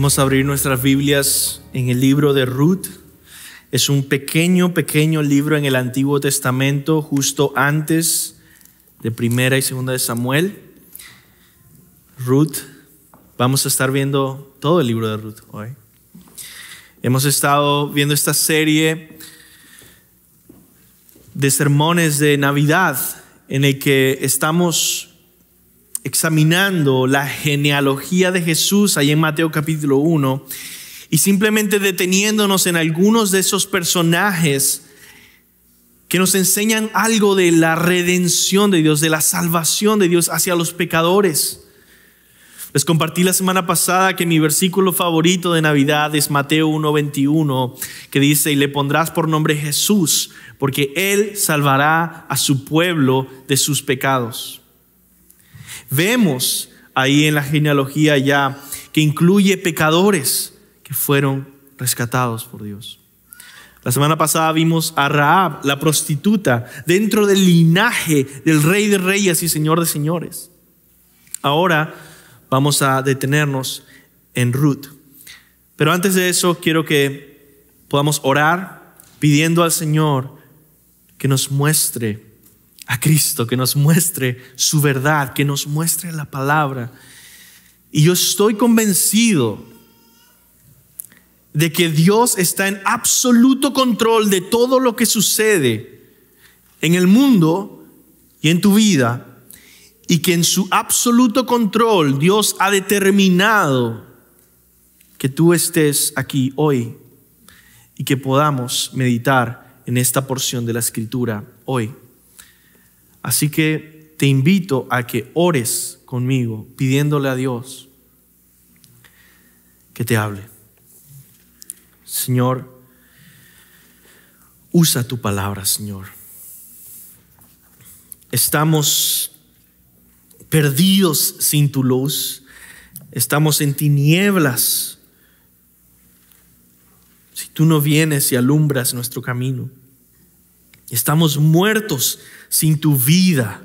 Vamos a abrir nuestras Biblias en el libro de Ruth. Es un pequeño, pequeño libro en el Antiguo Testamento, justo antes de Primera y Segunda de Samuel. Ruth, vamos a estar viendo todo el libro de Ruth hoy. Hemos estado viendo esta serie de sermones de Navidad en el que estamos examinando la genealogía de Jesús ahí en Mateo capítulo 1 y simplemente deteniéndonos en algunos de esos personajes que nos enseñan algo de la redención de Dios, de la salvación de Dios hacia los pecadores. Les compartí la semana pasada que mi versículo favorito de Navidad es Mateo 1:21, que dice, y le pondrás por nombre Jesús, porque él salvará a su pueblo de sus pecados. Vemos ahí en la genealogía ya que incluye pecadores que fueron rescatados por Dios. La semana pasada vimos a Raab, la prostituta, dentro del linaje del rey de reyes y señor de señores. Ahora vamos a detenernos en Ruth. Pero antes de eso quiero que podamos orar pidiendo al Señor que nos muestre a Cristo, que nos muestre su verdad, que nos muestre la palabra. Y yo estoy convencido de que Dios está en absoluto control de todo lo que sucede en el mundo y en tu vida, y que en su absoluto control Dios ha determinado que tú estés aquí hoy y que podamos meditar en esta porción de la escritura hoy. Así que te invito a que ores conmigo pidiéndole a Dios que te hable. Señor, usa tu palabra, Señor. Estamos perdidos sin tu luz. Estamos en tinieblas. Si tú no vienes y alumbras nuestro camino. Estamos muertos sin tu vida.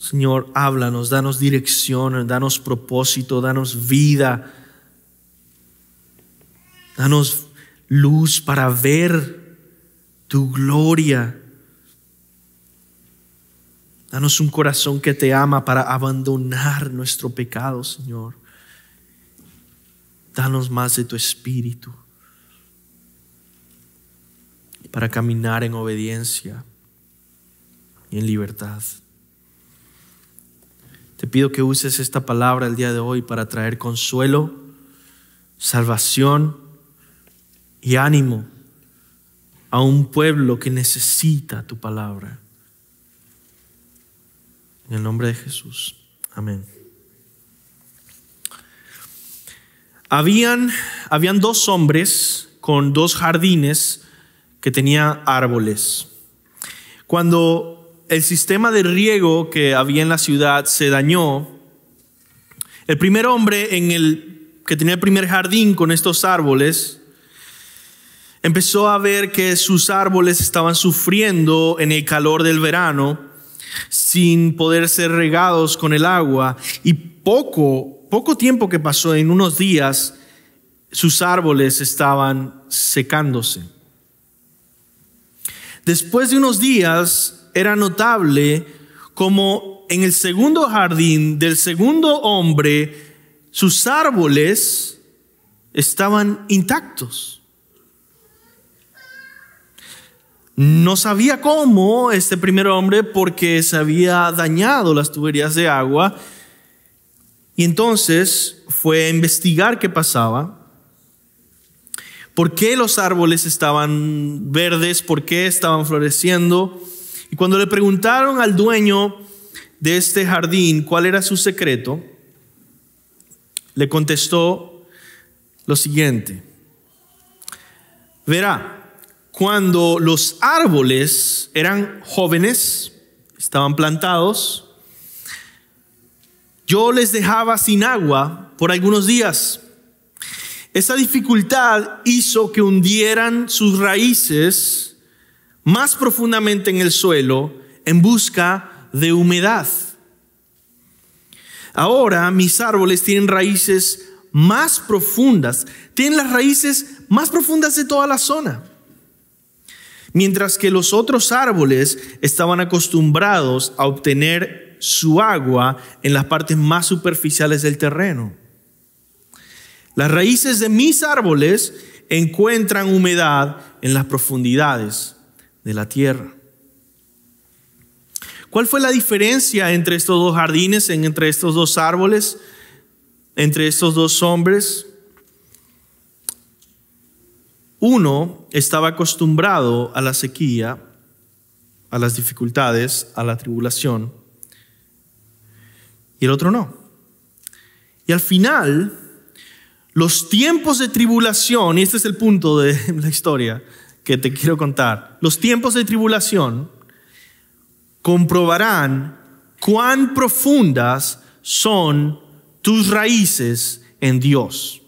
Señor, háblanos, danos dirección, danos propósito, danos vida, danos luz para ver tu gloria. Danos un corazón que te ama para abandonar nuestro pecado, Señor. Danos más de tu espíritu para caminar en obediencia y en libertad. Te pido que uses esta palabra el día de hoy para traer consuelo, salvación y ánimo a un pueblo que necesita tu palabra. En el nombre de Jesús. Amén. Habían, habían dos hombres con dos jardines que tenía árboles. Cuando el sistema de riego que había en la ciudad se dañó, el primer hombre en el, que tenía el primer jardín con estos árboles empezó a ver que sus árboles estaban sufriendo en el calor del verano sin poder ser regados con el agua y poco, poco tiempo que pasó, en unos días, sus árboles estaban secándose. Después de unos días era notable como en el segundo jardín del segundo hombre sus árboles estaban intactos. No sabía cómo este primer hombre porque se había dañado las tuberías de agua y entonces fue a investigar qué pasaba por qué los árboles estaban verdes, por qué estaban floreciendo. Y cuando le preguntaron al dueño de este jardín cuál era su secreto, le contestó lo siguiente. Verá, cuando los árboles eran jóvenes, estaban plantados, yo les dejaba sin agua por algunos días esa dificultad hizo que hundieran sus raíces más profundamente en el suelo en busca de humedad. Ahora mis árboles tienen raíces más profundas, tienen las raíces más profundas de toda la zona. Mientras que los otros árboles estaban acostumbrados a obtener su agua en las partes más superficiales del terreno. Las raíces de mis árboles encuentran humedad en las profundidades de la tierra. ¿Cuál fue la diferencia entre estos dos jardines, entre estos dos árboles, entre estos dos hombres? Uno estaba acostumbrado a la sequía, a las dificultades, a la tribulación, y el otro no. Y al final, los tiempos de tribulación, y este es el punto de la historia que te quiero contar, los tiempos de tribulación comprobarán cuán profundas son tus raíces en Dios.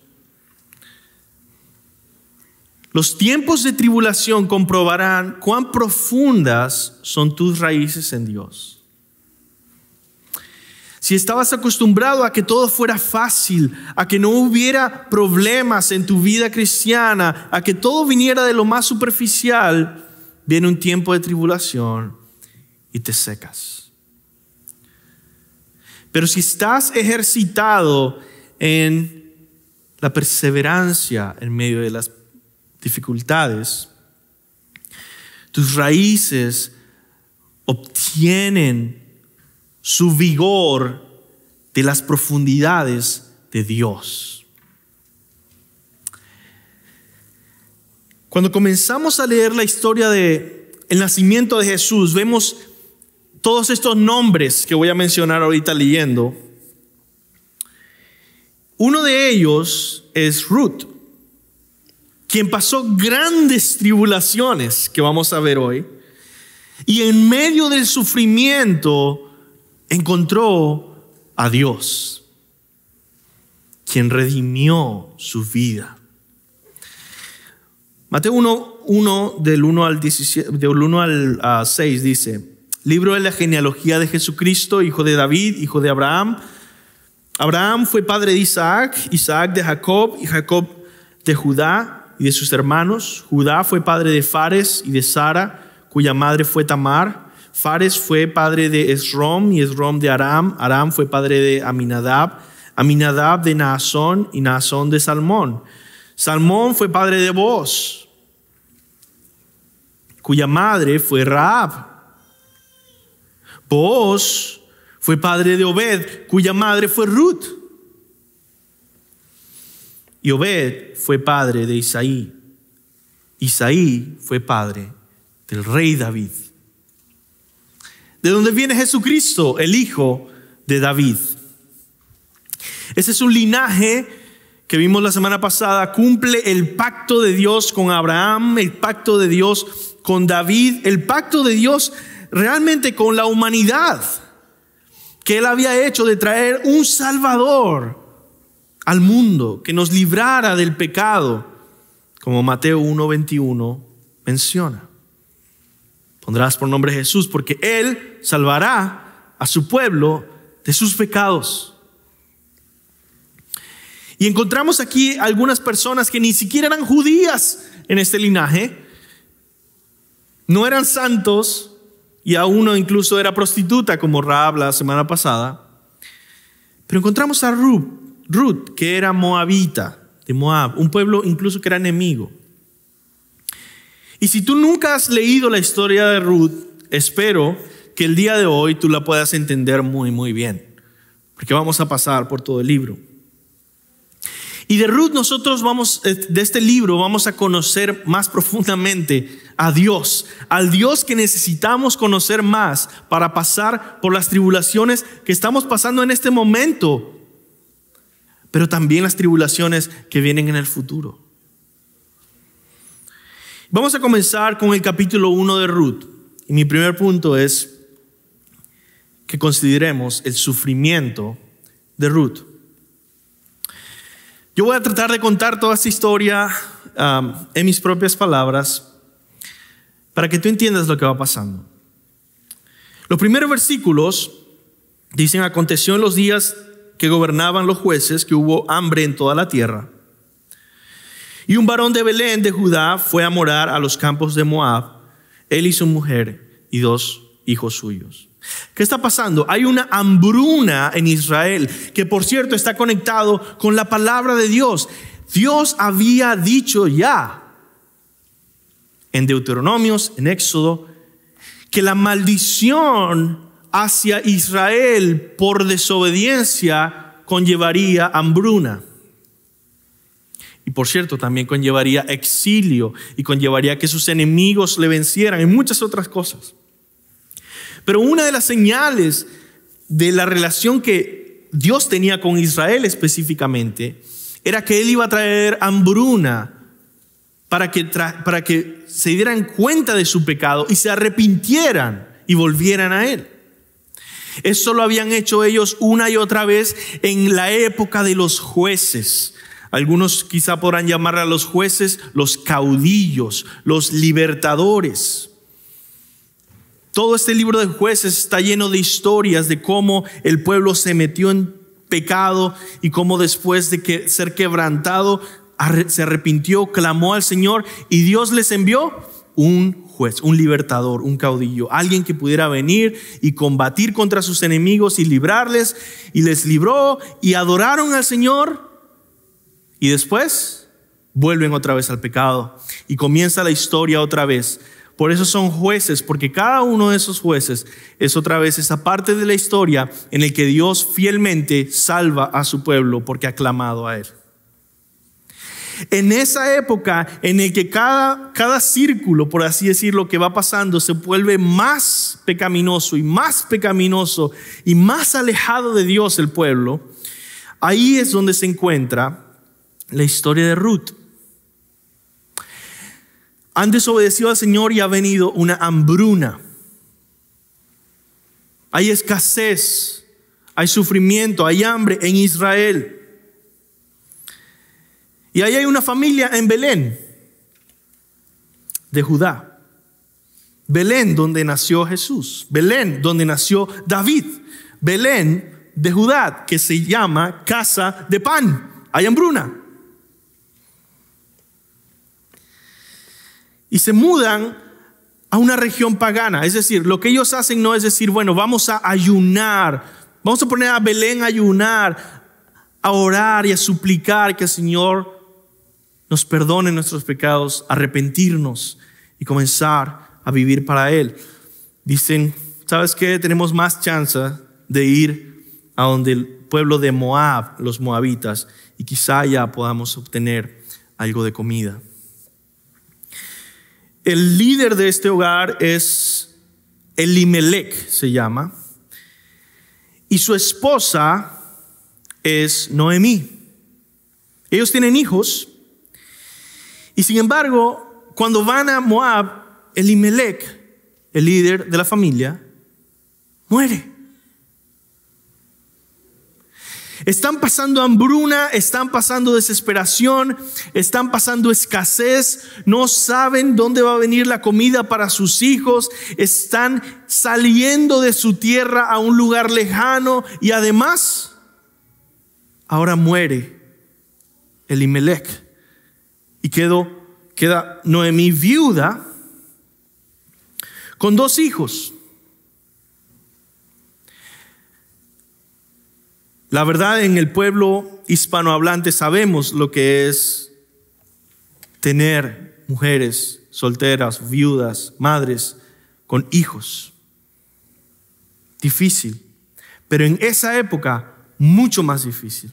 Los tiempos de tribulación comprobarán cuán profundas son tus raíces en Dios. Si estabas acostumbrado a que todo fuera fácil, a que no hubiera problemas en tu vida cristiana, a que todo viniera de lo más superficial, viene un tiempo de tribulación y te secas. Pero si estás ejercitado en la perseverancia en medio de las dificultades, tus raíces obtienen su vigor de las profundidades de Dios. Cuando comenzamos a leer la historia del el nacimiento de Jesús, vemos todos estos nombres que voy a mencionar ahorita leyendo. Uno de ellos es Ruth, quien pasó grandes tribulaciones que vamos a ver hoy. Y en medio del sufrimiento, encontró a Dios, quien redimió su vida. Mateo 1, 1 del 1 al, 17, 1 al 6 dice, libro de la genealogía de Jesucristo, hijo de David, hijo de Abraham. Abraham fue padre de Isaac, Isaac de Jacob y Jacob de Judá y de sus hermanos. Judá fue padre de Fares y de Sara, cuya madre fue Tamar. Fares fue padre de Esrom y Esrom de Aram. Aram fue padre de Aminadab. Aminadab de Naasón y Naasón de Salmón. Salmón fue padre de Boz, cuya madre fue Raab. Boz fue padre de Obed, cuya madre fue Ruth. Y Obed fue padre de Isaí. Isaí fue padre del rey David de donde viene Jesucristo, el hijo de David. Ese es un linaje que vimos la semana pasada, cumple el pacto de Dios con Abraham, el pacto de Dios con David, el pacto de Dios realmente con la humanidad, que él había hecho de traer un Salvador al mundo, que nos librara del pecado, como Mateo 1.21 menciona. Pondrás por nombre Jesús, porque él salvará a su pueblo de sus pecados. Y encontramos aquí algunas personas que ni siquiera eran judías en este linaje, no eran santos, y a uno incluso era prostituta, como Raab la semana pasada. Pero encontramos a Ruth, Ruth, que era moabita de Moab, un pueblo incluso que era enemigo. Y si tú nunca has leído la historia de Ruth, espero que el día de hoy tú la puedas entender muy, muy bien, porque vamos a pasar por todo el libro. Y de Ruth nosotros vamos, eh, de este libro vamos a conocer más profundamente a Dios, al Dios que necesitamos conocer más para pasar por las tribulaciones que estamos pasando en este momento, pero también las tribulaciones que vienen en el futuro. Vamos a comenzar con el capítulo 1 de Ruth. Y mi primer punto es que consideremos el sufrimiento de Ruth. Yo voy a tratar de contar toda esta historia um, en mis propias palabras para que tú entiendas lo que va pasando. Los primeros versículos dicen, aconteció en los días que gobernaban los jueces que hubo hambre en toda la tierra. Y un varón de Belén de Judá fue a morar a los campos de Moab, él y su mujer y dos hijos suyos. ¿Qué está pasando? Hay una hambruna en Israel que por cierto está conectado con la palabra de Dios. Dios había dicho ya en Deuteronomios, en Éxodo, que la maldición hacia Israel por desobediencia conllevaría hambruna. Y por cierto, también conllevaría exilio y conllevaría que sus enemigos le vencieran y muchas otras cosas. Pero una de las señales de la relación que Dios tenía con Israel específicamente era que Él iba a traer hambruna para que, para que se dieran cuenta de su pecado y se arrepintieran y volvieran a Él. Eso lo habían hecho ellos una y otra vez en la época de los jueces. Algunos quizá podrán llamar a los jueces los caudillos, los libertadores. Todo este libro de jueces está lleno de historias de cómo el pueblo se metió en pecado y cómo después de que ser quebrantado se arrepintió, clamó al Señor y Dios les envió un juez, un libertador, un caudillo, alguien que pudiera venir y combatir contra sus enemigos y librarles y les libró y adoraron al Señor y después vuelven otra vez al pecado y comienza la historia otra vez por eso son jueces, porque cada uno de esos jueces es otra vez esa parte de la historia en el que Dios fielmente salva a su pueblo porque ha clamado a él. En esa época en el que cada, cada círculo, por así decirlo, que va pasando se vuelve más pecaminoso y más pecaminoso y más alejado de Dios el pueblo, ahí es donde se encuentra la historia de Ruth han desobedecido al Señor y ha venido una hambruna. Hay escasez, hay sufrimiento, hay hambre en Israel. Y ahí hay una familia en Belén, de Judá. Belén, donde nació Jesús. Belén, donde nació David. Belén de Judá, que se llama casa de pan. Hay hambruna. y se mudan a una región pagana. Es decir, lo que ellos hacen no es decir, bueno, vamos a ayunar, vamos a poner a Belén a ayunar, a orar y a suplicar que el Señor nos perdone nuestros pecados, arrepentirnos y comenzar a vivir para Él. Dicen, ¿sabes qué? Tenemos más chance de ir a donde el pueblo de Moab, los moabitas, y quizá ya podamos obtener algo de comida. El líder de este hogar es Elimelech, se llama, y su esposa es Noemí. Ellos tienen hijos, y sin embargo, cuando van a Moab, Elimelech, el líder de la familia, muere. Están pasando hambruna, están pasando desesperación, están pasando escasez, no saben dónde va a venir la comida para sus hijos, están saliendo de su tierra a un lugar lejano y además ahora muere Elimelech y quedó, queda Noemí viuda con dos hijos. La verdad, en el pueblo hispanohablante sabemos lo que es tener mujeres solteras, viudas, madres con hijos. Difícil. Pero en esa época, mucho más difícil.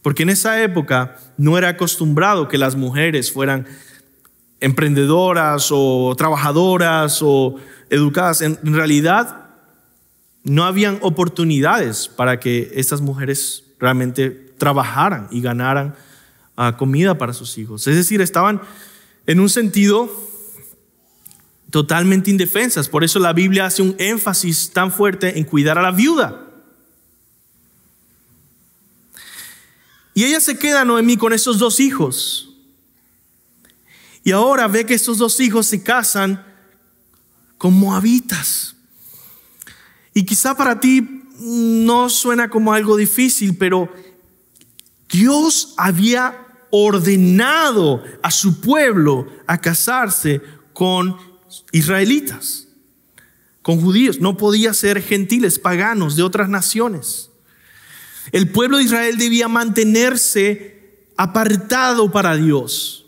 Porque en esa época no era acostumbrado que las mujeres fueran emprendedoras o trabajadoras o educadas. En realidad, no habían oportunidades para que estas mujeres realmente trabajaran y ganaran ah, comida para sus hijos. Es decir, estaban en un sentido totalmente indefensas. Por eso la Biblia hace un énfasis tan fuerte en cuidar a la viuda. Y ella se queda, Noemí, con esos dos hijos. Y ahora ve que estos dos hijos se casan como habitas. Y quizá para ti no suena como algo difícil, pero Dios había ordenado a su pueblo a casarse con israelitas, con judíos. No podía ser gentiles, paganos de otras naciones. El pueblo de Israel debía mantenerse apartado para Dios.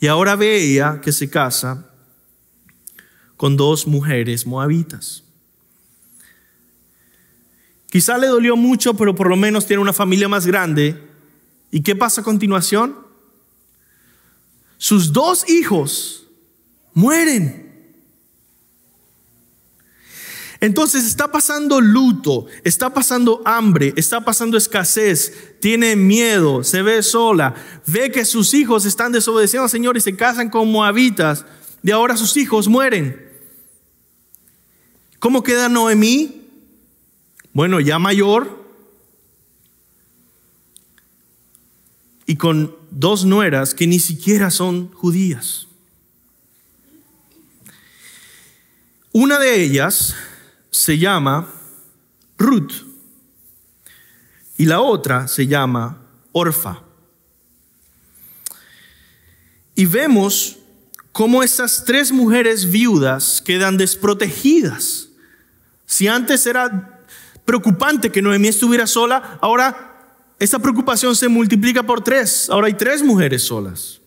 Y ahora veía que se casa con dos mujeres moabitas. Quizá le dolió mucho, pero por lo menos tiene una familia más grande. ¿Y qué pasa a continuación? Sus dos hijos mueren. Entonces está pasando luto, está pasando hambre, está pasando escasez, tiene miedo, se ve sola, ve que sus hijos están desobedeciendo al Señor y se casan con moabitas, y ahora sus hijos mueren. ¿Cómo queda Noemí? Bueno, ya mayor y con dos nueras que ni siquiera son judías. Una de ellas se llama Ruth y la otra se llama Orfa. Y vemos cómo esas tres mujeres viudas quedan desprotegidas. Si antes era preocupante que Noemí estuviera sola, ahora esa preocupación se multiplica por tres. Ahora hay tres mujeres solas.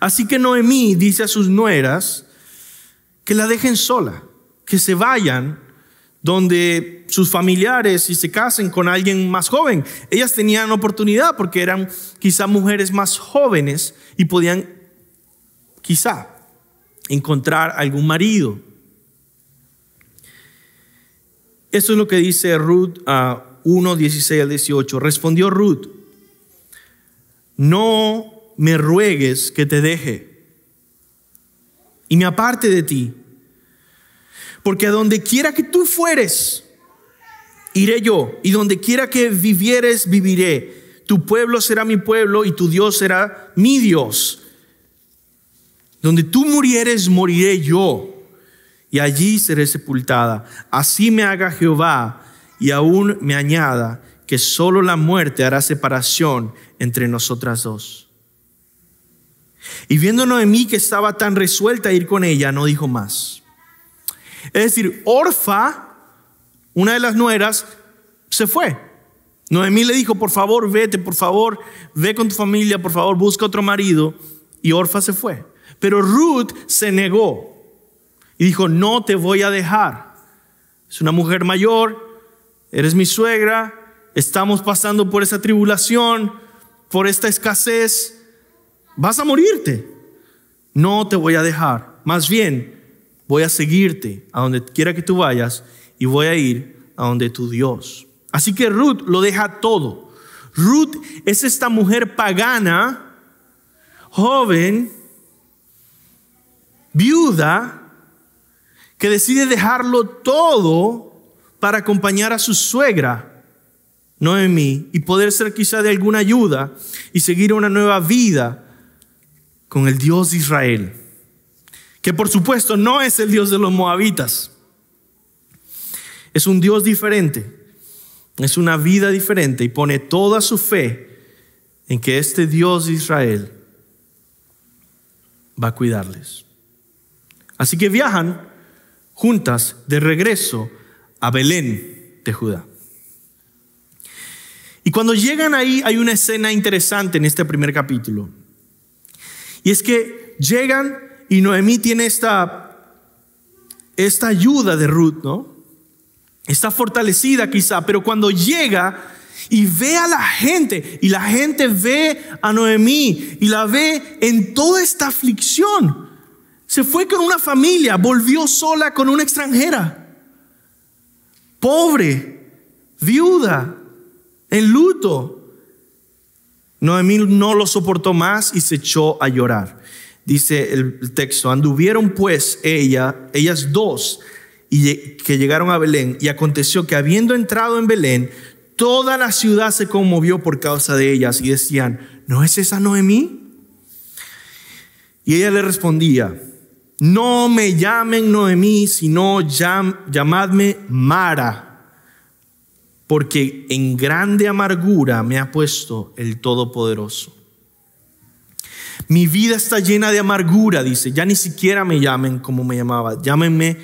Así que Noemí dice a sus nueras que la dejen sola, que se vayan donde sus familiares y se casen con alguien más joven. Ellas tenían oportunidad porque eran quizá mujeres más jóvenes y podían quizá encontrar algún marido. Esto es lo que dice Ruth a 1, 16 al 18. Respondió Ruth, no me ruegues que te deje y me aparte de ti, porque a donde quiera que tú fueres, iré yo, y donde quiera que vivieres, viviré. Tu pueblo será mi pueblo y tu Dios será mi Dios. Donde tú murieres, moriré yo y allí seré sepultada. Así me haga Jehová y aún me añada que solo la muerte hará separación entre nosotras dos. Y viendo Noemí que estaba tan resuelta a ir con ella, no dijo más. Es decir, Orfa, una de las nueras, se fue. Noemí le dijo, por favor, vete, por favor, ve con tu familia, por favor, busca otro marido. Y Orfa se fue. Pero Ruth se negó. Y dijo, no te voy a dejar. Es una mujer mayor, eres mi suegra, estamos pasando por esa tribulación, por esta escasez, vas a morirte. No te voy a dejar. Más bien, voy a seguirte a donde quiera que tú vayas y voy a ir a donde tu Dios. Así que Ruth lo deja todo. Ruth es esta mujer pagana, joven, viuda, que decide dejarlo todo para acompañar a su suegra, Noemí, y poder ser quizá de alguna ayuda y seguir una nueva vida con el Dios de Israel, que por supuesto no es el Dios de los moabitas, es un Dios diferente, es una vida diferente y pone toda su fe en que este Dios de Israel va a cuidarles. Así que viajan juntas de regreso a Belén de Judá. Y cuando llegan ahí hay una escena interesante en este primer capítulo. Y es que llegan y Noemí tiene esta, esta ayuda de Ruth, ¿no? Está fortalecida quizá, pero cuando llega y ve a la gente y la gente ve a Noemí y la ve en toda esta aflicción, se fue con una familia, volvió sola con una extranjera, pobre, viuda, en luto. Noemí no lo soportó más y se echó a llorar. Dice el texto, anduvieron pues ella, ellas dos, y que llegaron a Belén, y aconteció que habiendo entrado en Belén, toda la ciudad se conmovió por causa de ellas y decían, ¿no es esa Noemí? Y ella le respondía, no me llamen Noemí, sino llamadme Mara, porque en grande amargura me ha puesto el Todopoderoso. Mi vida está llena de amargura, dice. Ya ni siquiera me llamen como me llamaba. Llámenme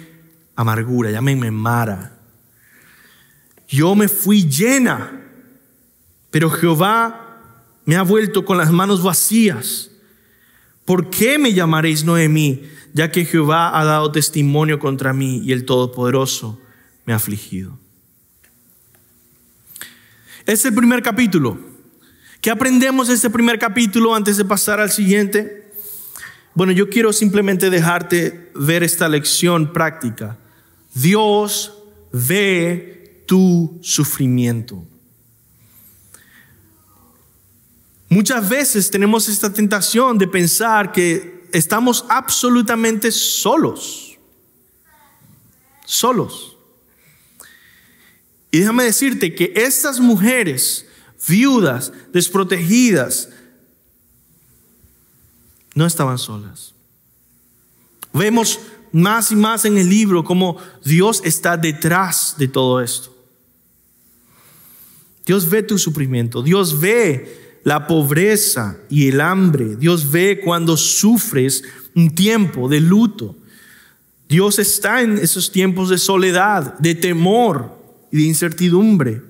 amargura, llámenme Mara. Yo me fui llena, pero Jehová me ha vuelto con las manos vacías. ¿Por qué me llamaréis Noemí, ya que Jehová ha dado testimonio contra mí y el Todopoderoso me ha afligido? Es este el primer capítulo. ¿Qué aprendemos de este primer capítulo antes de pasar al siguiente? Bueno, yo quiero simplemente dejarte ver esta lección práctica. Dios ve tu sufrimiento. Muchas veces tenemos esta tentación de pensar que estamos absolutamente solos. Solos. Y déjame decirte que estas mujeres viudas, desprotegidas, no estaban solas. Vemos más y más en el libro cómo Dios está detrás de todo esto. Dios ve tu sufrimiento, Dios ve la pobreza y el hambre. Dios ve cuando sufres un tiempo de luto. Dios está en esos tiempos de soledad, de temor y de incertidumbre.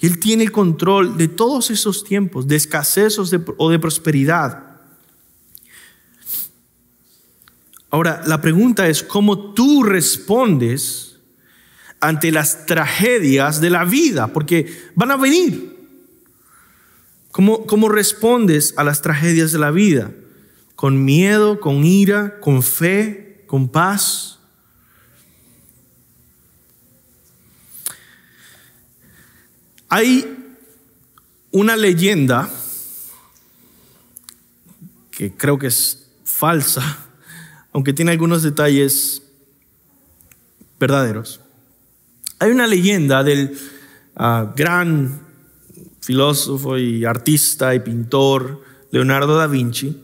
Él tiene el control de todos esos tiempos, de escasez o de prosperidad. Ahora, la pregunta es cómo tú respondes ante las tragedias de la vida, porque van a venir. ¿Cómo, respondes a las tragedias de la vida? ¿Con miedo, con ira, con fe, con paz? Hay una leyenda que creo que es falsa, aunque tiene algunos detalles verdaderos. Hay una leyenda del ah, gran filósofo y artista y pintor, Leonardo da Vinci,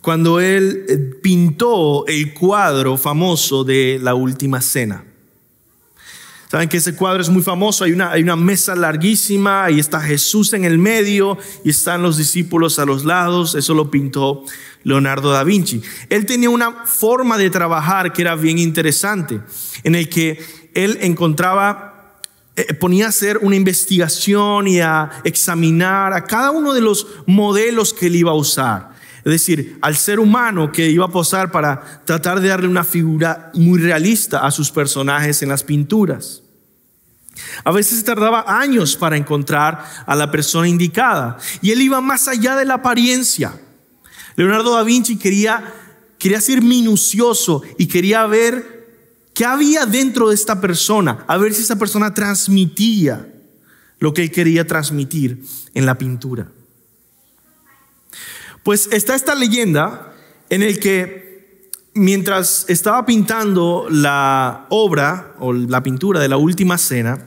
cuando él eh, pintó el cuadro famoso de la Última Cena. Saben que ese cuadro es muy famoso, hay una, hay una mesa larguísima y está Jesús en el medio y están los discípulos a los lados, eso lo pintó Leonardo da Vinci. Él tenía una forma de trabajar que era bien interesante, en el que él encontraba eh, eh, ponía a hacer una investigación y a examinar a cada uno de los modelos que él iba a usar. Es decir, al ser humano que iba a posar para tratar de darle una figura muy realista a sus personajes en las pinturas. A veces tardaba años para encontrar a la persona indicada y él iba más allá de la apariencia. Leonardo da Vinci quería, quería ser minucioso y quería ver ¿Qué había dentro de esta persona? A ver si esta persona transmitía lo que él quería transmitir en la pintura. Pues está esta leyenda en el que mientras estaba pintando la obra o la pintura de la última cena,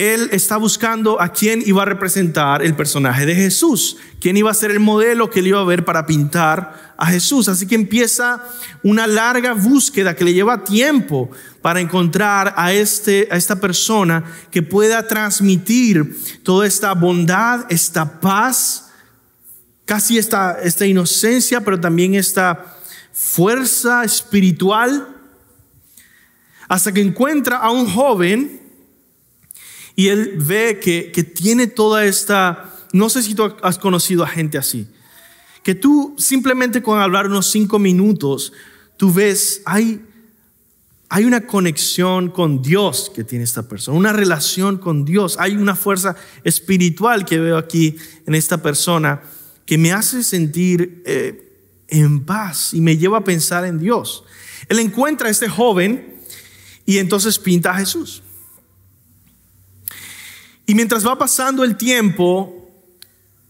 él está buscando a quién iba a representar el personaje de Jesús, quién iba a ser el modelo que él iba a ver para pintar a Jesús. Así que empieza una larga búsqueda que le lleva tiempo para encontrar a, este, a esta persona que pueda transmitir toda esta bondad, esta paz, casi esta, esta inocencia, pero también esta fuerza espiritual, hasta que encuentra a un joven y él ve que, tiene toda esta... No sé si tú has conocido a gente así. Que tú simplemente con hablar unos cinco minutos, tú ves, hay, hay una conexión con Dios que tiene esta persona, una relación con Dios. Hay una fuerza espiritual que veo aquí en esta persona que me hace sentir eh, en paz y me lleva a pensar en Dios. Él encuentra a este joven y entonces pinta a Jesús. Y mientras va pasando el tiempo,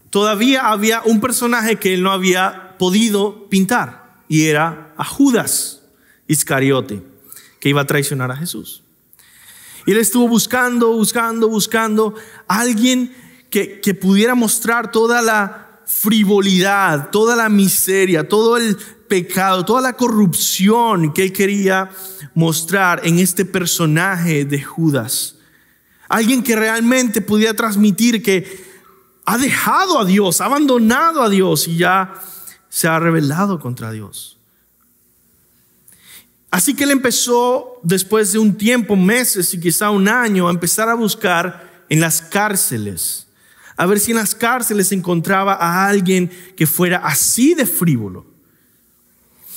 todavía había un personaje que él no había podido pintar, y era a Judas Iscariote, que iba a traicionar a Jesús. Y él estuvo buscando, buscando, buscando a alguien que, que pudiera mostrar toda la frivolidad, toda la miseria, todo el pecado, toda la corrupción que él quería mostrar en este personaje de Judas. Alguien que realmente pudiera transmitir que ha dejado a Dios, ha abandonado a Dios y ya se ha rebelado contra Dios. Así que él empezó después de un tiempo, meses y quizá un año, a empezar a buscar en las cárceles, a ver si en las cárceles encontraba a alguien que fuera así de frívolo.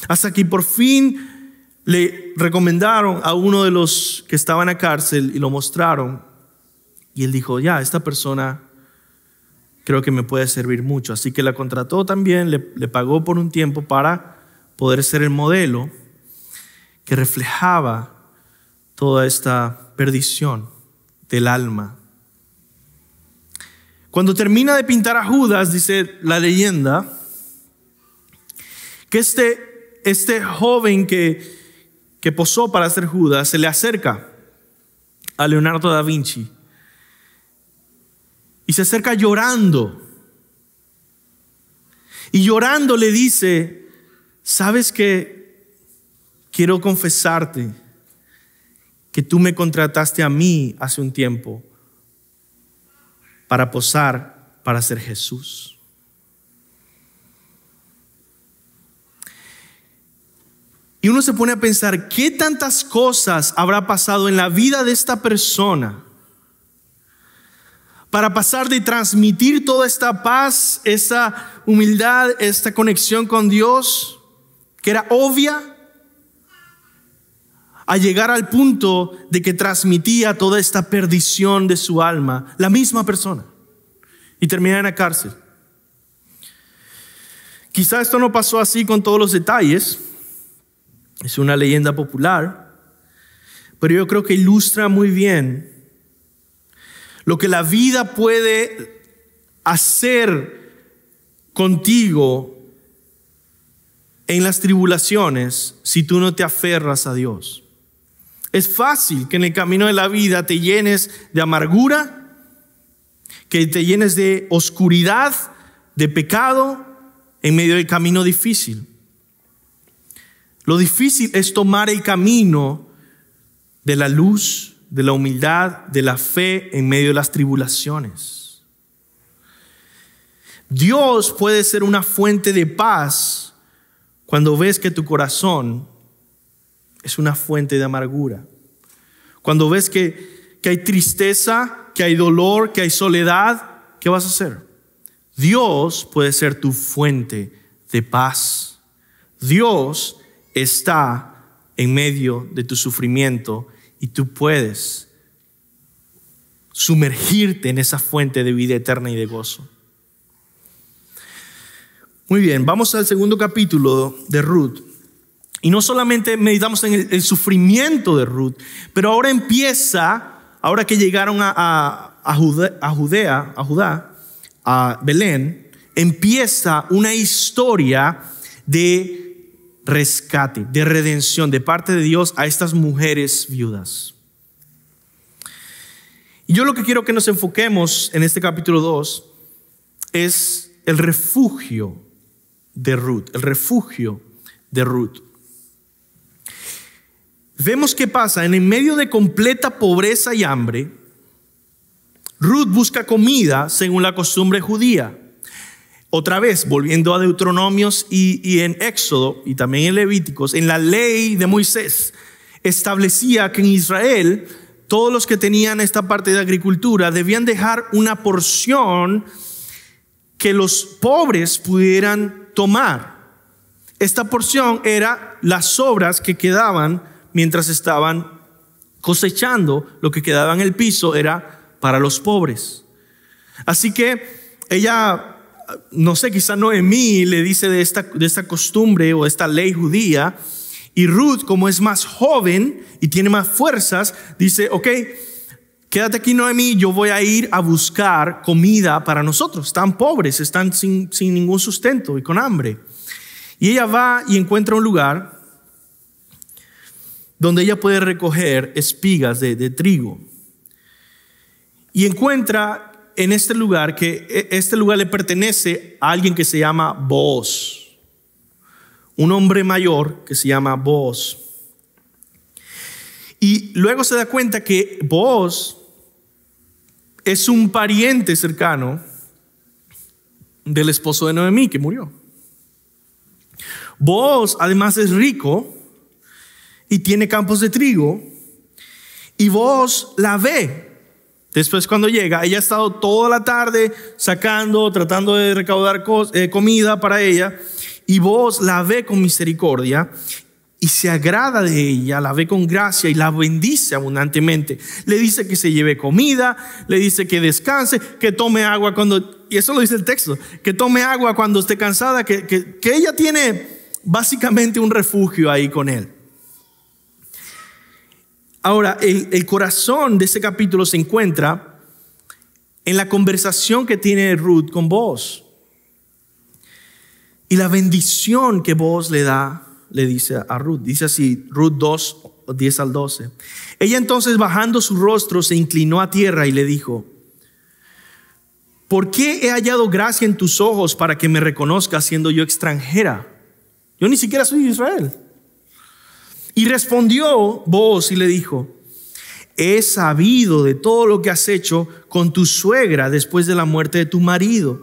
Hasta que por fin le recomendaron a uno de los que estaban a cárcel y lo mostraron y él dijo, ya, esta persona creo que me puede servir mucho. Así que la contrató también, le, pagó por un tiempo para poder ser el modelo que reflejaba toda esta perdición del alma. Cuando termina de pintar a Judas, dice la leyenda, que este, este joven que, que posó para ser Judas se le acerca a Leonardo da Vinci y se acerca llorando. Y llorando le dice, sabes que quiero confesarte que tú me contrataste a mí hace un tiempo para posar, para ser Jesús. Y uno se pone a pensar, ¿qué tantas cosas habrá pasado en la vida de esta persona? para pasar de transmitir toda esta paz, esta humildad, esta conexión con Dios, que era obvia, a llegar al punto de que transmitía toda esta perdición de su alma, la misma persona, y terminar en la cárcel. Quizá esto no pasó así con todos los detalles, es una leyenda popular, pero yo creo que ilustra muy bien lo que la vida puede hacer contigo en las tribulaciones si tú no te aferras a Dios. Es fácil que en el camino de la vida te llenes de amargura, que te llenes de oscuridad, de pecado, en medio del camino difícil. Lo difícil es tomar el camino de la luz, de la humildad, de la fe en medio de las tribulaciones. Dios puede ser una fuente de paz cuando ves que tu corazón es una fuente de amargura. Cuando ves que, hay tristeza, que hay dolor, que hay soledad, ¿qué vas a hacer? Dios puede ser tu fuente de paz. Dios está en medio de tu sufrimiento y tú puedes sumergirte en esa fuente de vida eterna y de gozo. Muy bien, vamos al segundo capítulo de Ruth. Y no solamente meditamos en el, sufrimiento de Ruth, pero ahora empieza, ahora que llegaron a, Judea, a, Judea, a Judá, a Belén, empieza una historia de rescate, de redención de parte de Dios a estas mujeres viudas. Y yo lo que quiero que nos enfoquemos en este capítulo 2 es el refugio de Ruth, el refugio de Ruth. Vemos qué pasa, en el medio de completa pobreza y hambre, Ruth busca comida según la costumbre judía otra vez, volviendo a Deuteronomios y, y en Éxodo y también en Levíticos, en la ley de Moisés, establecía que en Israel todos los que tenían esta parte de agricultura debían dejar una porción que los pobres pudieran tomar. Esta porción era las obras que quedaban mientras estaban cosechando, lo que quedaba en el piso era para los pobres. Así que ella no sé, quizá Noemí le dice de esta, de esta costumbre o esta ley judía. Y Ruth, como es más joven y tiene más fuerzas, dice, ok, quédate aquí Noemí, yo voy a ir a buscar comida para nosotros. Están pobres, están sin, ningún sustento y con hambre. Y ella va y encuentra un lugar donde ella puede recoger espigas de trigo. Y encuentra en este lugar que e, este lugar le pertenece a alguien que se llama vos, un hombre mayor que se llama Vos, Y luego se da cuenta que vos es un pariente cercano del esposo de Noemí que murió. Boaz además es rico y tiene campos de trigo y vos la ve Después cuando llega, ella ha estado toda la tarde sacando, tratando de recaudar eh, comida para ella, y vos la ve con misericordia y se agrada de ella, la ve con gracia y la bendice abundantemente. Le dice que se lleve comida, le dice que descanse, que tome agua cuando, y eso lo dice el texto, que tome agua cuando esté cansada, que ella tiene básicamente un refugio ahí con él. Ahora, el, corazón de ese capítulo se encuentra en la conversación que tiene Ruth con vos. Y la bendición que vos le da, le dice a Ruth. Dice así, Ruth 2, 10 al 12. Ella entonces bajando su rostro se inclinó a tierra y le dijo, ¿por qué he hallado gracia en tus ojos para que me reconozca siendo yo extranjera? Yo ni siquiera soy de Israel. Y respondió vos y le dijo, he sabido de todo lo que has hecho con tu suegra después de la muerte de tu marido,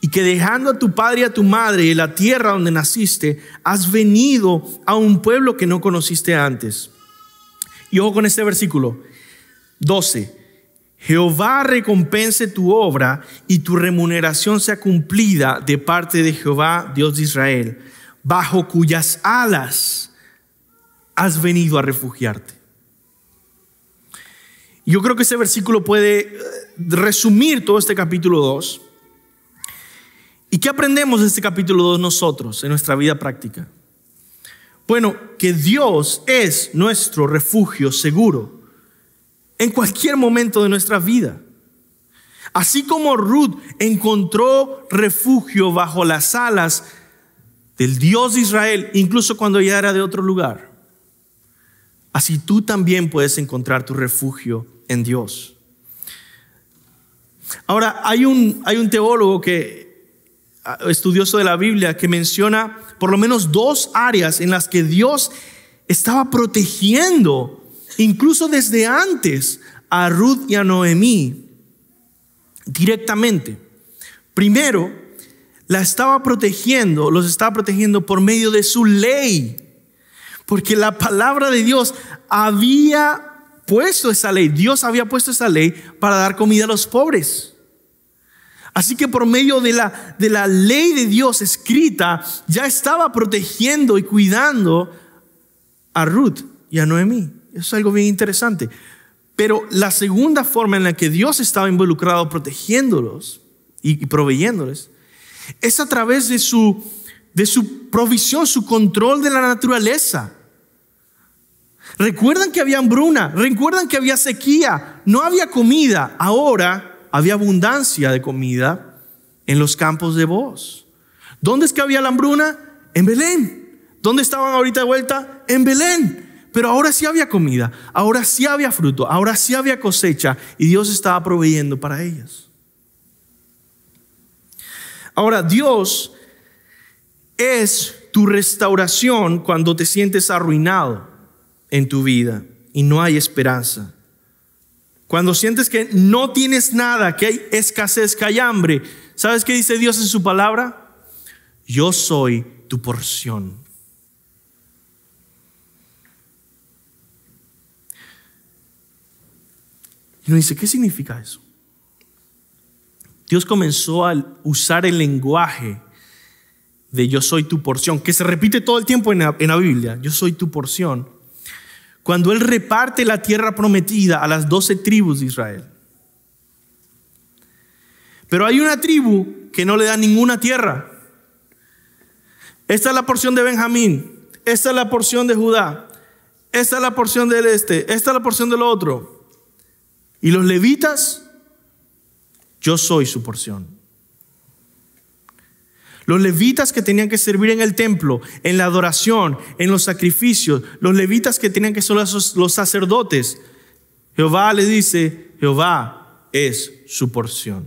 y que dejando a tu padre y a tu madre y la tierra donde naciste, has venido a un pueblo que no conociste antes. Y ojo con este versículo 12. Jehová recompense tu obra y tu remuneración sea cumplida de parte de Jehová, Dios de Israel, bajo cuyas alas has venido a refugiarte. Yo creo que ese versículo puede eh, resumir todo este capítulo 2. ¿Y qué aprendemos de este capítulo 2 nosotros en nuestra vida práctica? Bueno, que Dios es nuestro refugio seguro en cualquier momento de nuestra vida. Así como Ruth encontró refugio bajo las alas del Dios de Israel, incluso cuando ella era de otro lugar. Así tú también puedes encontrar tu refugio en Dios. Ahora, hay un, hay un teólogo que, ah, estudioso de la Biblia que menciona por lo menos dos áreas en las que Dios estaba protegiendo, incluso desde antes, a Ruth y a Noemí directamente. Primero, la estaba protegiendo, los estaba protegiendo por medio de su ley porque la palabra de Dios había puesto esa ley, Dios había puesto esa ley para dar comida a los pobres. Así que por medio de la, de la ley de Dios escrita, ya estaba protegiendo y cuidando a Ruth y a Noemí. Eso es algo bien interesante. Pero la segunda forma en la que Dios estaba involucrado protegiéndolos y, proveyéndoles es a través de su, de su provisión, su control de la naturaleza. Recuerdan que había hambruna, recuerdan que había sequía, no había comida, ahora había abundancia de comida en los campos de Boz. ¿Dónde es que había la hambruna? En Belén. ¿Dónde estaban ahorita de vuelta? En Belén. Pero ahora sí había comida, ahora sí había fruto, ahora sí había cosecha y Dios estaba proveyendo para ellos. Ahora, Dios es tu restauración cuando te sientes arruinado en tu vida y no hay esperanza, cuando sientes que no tienes nada, que hay escasez, que hay hambre, ¿sabes qué dice Dios en su palabra? Yo soy tu porción. Y uno dice, ¿qué significa eso? Dios comenzó a usar el lenguaje de yo soy tu porción, que se repite todo el tiempo en la, en la Biblia, yo soy tu porción cuando Él reparte la tierra prometida a las doce tribus de Israel. Pero hay una tribu que no le da ninguna tierra. Esta es la porción de Benjamín, esta es la porción de Judá, esta es la porción del este, esta es la porción del otro. Y los levitas, yo soy su porción. Los levitas que tenían que servir en el templo, en la adoración, en los sacrificios, los levitas que tenían que ser los sacerdotes. Jehová les dice, Jehová es su porción.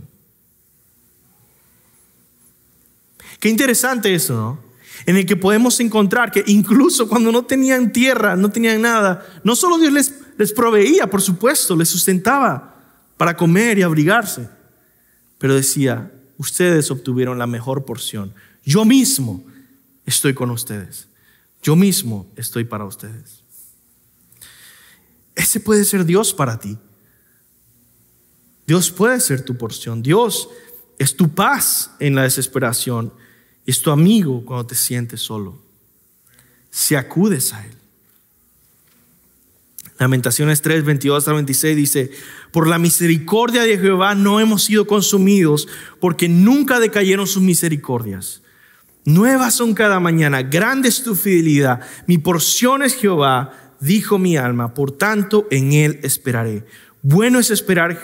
Qué interesante eso, ¿no? en el que podemos encontrar que incluso cuando no tenían tierra, no tenían nada, no solo Dios les, les, proveía, por supuesto, les sustentaba para comer y abrigarse, pero decía, ustedes obtuvieron la mejor porción. Yo mismo estoy con ustedes. Yo mismo estoy para ustedes. Ese puede ser Dios para ti. Dios puede ser tu porción. Dios es tu paz en la desesperación. Es tu amigo cuando te sientes solo. Si acudes a Él. Lamentaciones 3, 22 a 26 dice, por la misericordia de Jehová no hemos sido consumidos, porque nunca decayeron sus misericordias. Nuevas son cada mañana, grande es tu fidelidad, mi porción es Jehová, dijo mi alma, por tanto en él esperaré. Bueno es esperar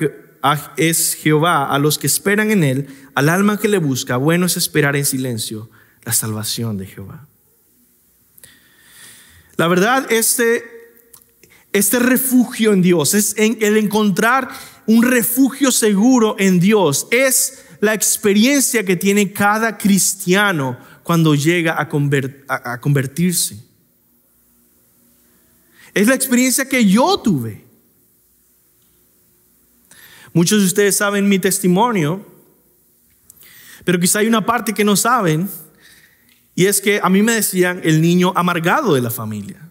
es Jehová a los que esperan en él, al alma que le busca, bueno es esperar en silencio la salvación de Jehová. La verdad, este este refugio en Dios, es el encontrar un refugio seguro en Dios, es la experiencia que tiene cada cristiano cuando llega a, a convertirse. Es la experiencia que yo tuve. Muchos de ustedes saben mi testimonio, pero quizá hay una parte que no saben, y es que a mí me decían el niño amargado de la familia.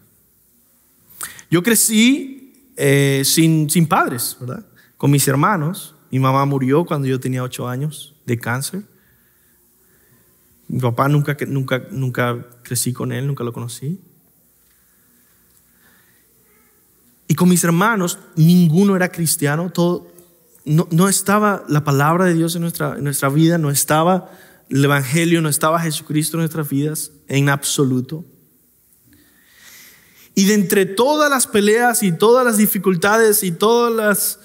Yo crecí eh, sin, sin padres, ¿verdad? Con mis hermanos. Mi mamá murió cuando yo tenía ocho años de cáncer. Mi papá nunca, nunca, nunca crecí con él, nunca lo conocí. Y con mis hermanos, ninguno era cristiano, todo, no, estaba la palabra de Dios en nuestra, en nuestra vida, no estaba el Evangelio, no estaba Jesucristo en nuestras vidas en absoluto. Y de entre todas las peleas y todas las dificultades y todos los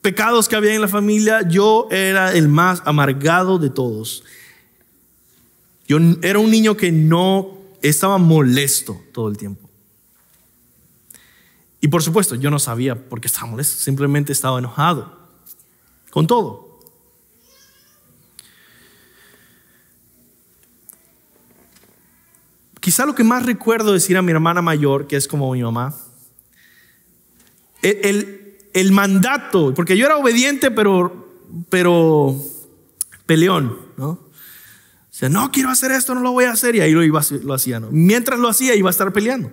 pecados que había en la familia, yo era el más amargado de todos. Yo era un niño que no estaba molesto todo el tiempo. Y por supuesto, yo no sabía por qué estaba molesto, simplemente estaba enojado con todo. quizá lo que más recuerdo decir a mi hermana mayor, que es como mi mamá, el, el, mandato, porque yo era obediente, pero, pero peleón, ¿no? O sea, no quiero hacer esto, no lo voy a hacer, y ahí lo, iba, lo hacía, ¿no? Mientras lo hacía, iba a estar peleando.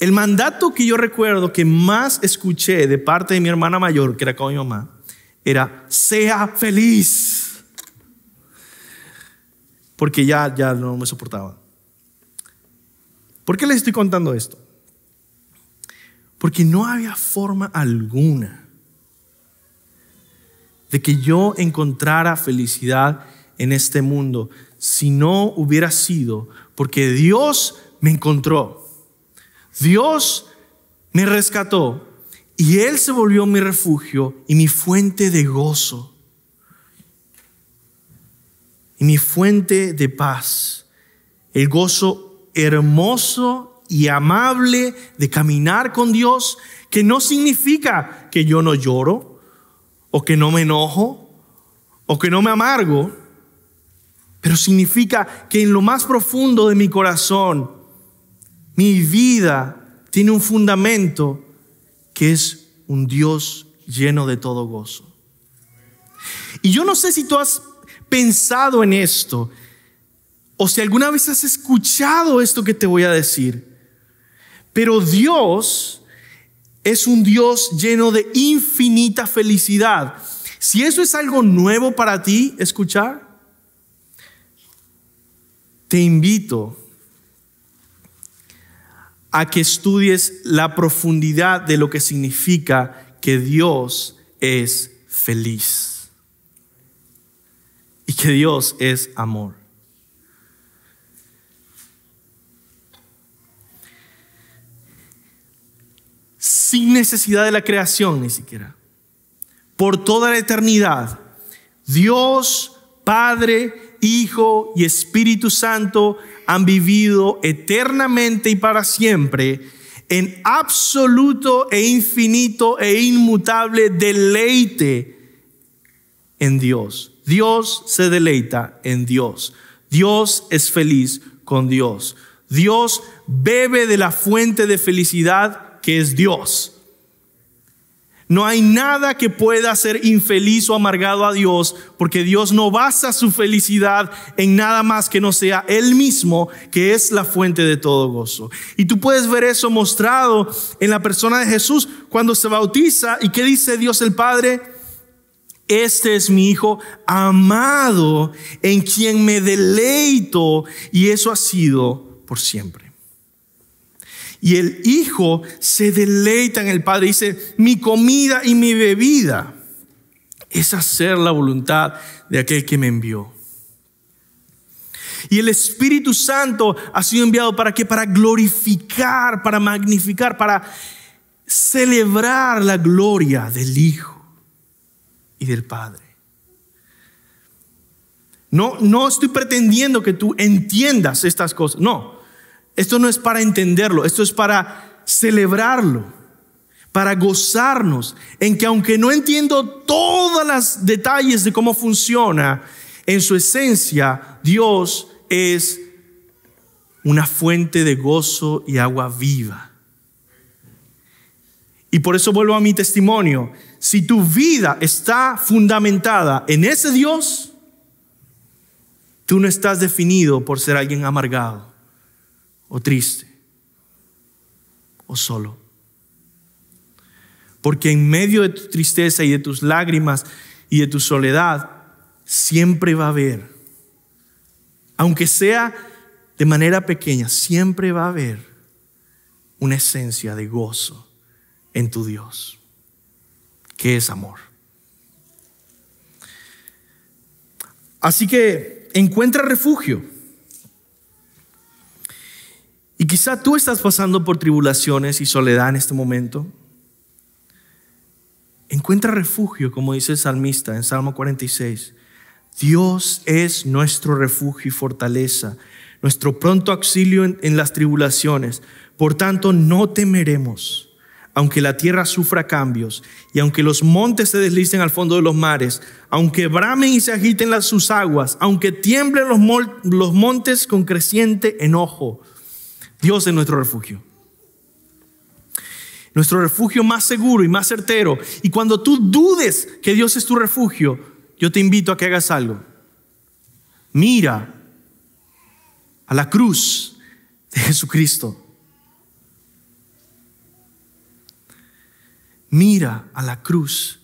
El mandato que yo recuerdo que más escuché de parte de mi hermana mayor, que era como mi mamá, era, sea feliz porque ya, ya no me soportaba. ¿Por qué les estoy contando esto? Porque no había forma alguna de que yo encontrara felicidad en este mundo si no hubiera sido porque Dios me encontró. Dios me rescató y Él se volvió mi refugio y mi fuente de gozo y mi fuente de paz, el gozo hermoso y amable de caminar con Dios, que no significa que yo no lloro, o que no me enojo, o que no me amargo, pero significa que en lo más profundo de mi corazón, mi vida tiene un fundamento que es un Dios lleno de todo gozo. Y yo no sé si tú has pensado en esto, o si alguna vez has escuchado esto que te voy a decir. Pero Dios es un Dios lleno de infinita felicidad. Si eso es algo nuevo para ti escuchar, te invito a que estudies la profundidad de lo que significa que Dios es feliz y que Dios es amor. Sin necesidad de la creación ni siquiera. Por toda la eternidad, Dios, Padre, Hijo y Espíritu Santo han vivido eternamente y para siempre en absoluto e infinito e inmutable deleite en Dios Dios se deleita en Dios. Dios es feliz con Dios. Dios bebe de la fuente de felicidad que es Dios. No hay nada que pueda ser infeliz o amargado a Dios, porque Dios no basa su felicidad en nada más que no sea Él mismo, que es la fuente de todo gozo. Y tú puedes ver eso mostrado en la persona de Jesús cuando se bautiza y qué dice Dios el Padre este es mi Hijo amado en quien me deleito y eso ha sido por siempre. Y el Hijo se deleita en el Padre. Dice, mi comida y mi bebida es hacer la voluntad de aquel que me envió. Y el Espíritu Santo ha sido enviado para que para glorificar, para magnificar, para celebrar la gloria del Hijo y del Padre. No, no estoy pretendiendo que tú entiendas estas cosas. No, esto no es para entenderlo, esto es para celebrarlo, para gozarnos en que aunque no entiendo todos los detalles de cómo funciona, en su esencia Dios es una fuente de gozo y agua viva. Y por eso vuelvo a mi testimonio si tu vida está fundamentada en ese Dios, tú no estás definido por ser alguien amargado o triste o solo. Porque en medio de tu tristeza y de tus lágrimas y de tu soledad, siempre va a haber, aunque sea de manera pequeña, siempre va a haber una esencia de gozo en tu Dios que es amor. Así que encuentra refugio. Y quizá tú estás pasando por tribulaciones y soledad en este momento. Encuentra refugio, como dice el salmista en Salmo 46. Dios es nuestro refugio y fortaleza, nuestro pronto auxilio en, en las tribulaciones. Por tanto, no temeremos aunque la tierra sufra cambios, y aunque los montes se deslicen al fondo de los mares, aunque bramen y se agiten las, sus aguas, aunque tiemblen los, los montes con creciente enojo, Dios es nuestro refugio. Nuestro refugio más seguro y más certero. Y cuando tú dudes que Dios es tu refugio, yo te invito a que hagas algo. Mira a la cruz de Jesucristo mira a la cruz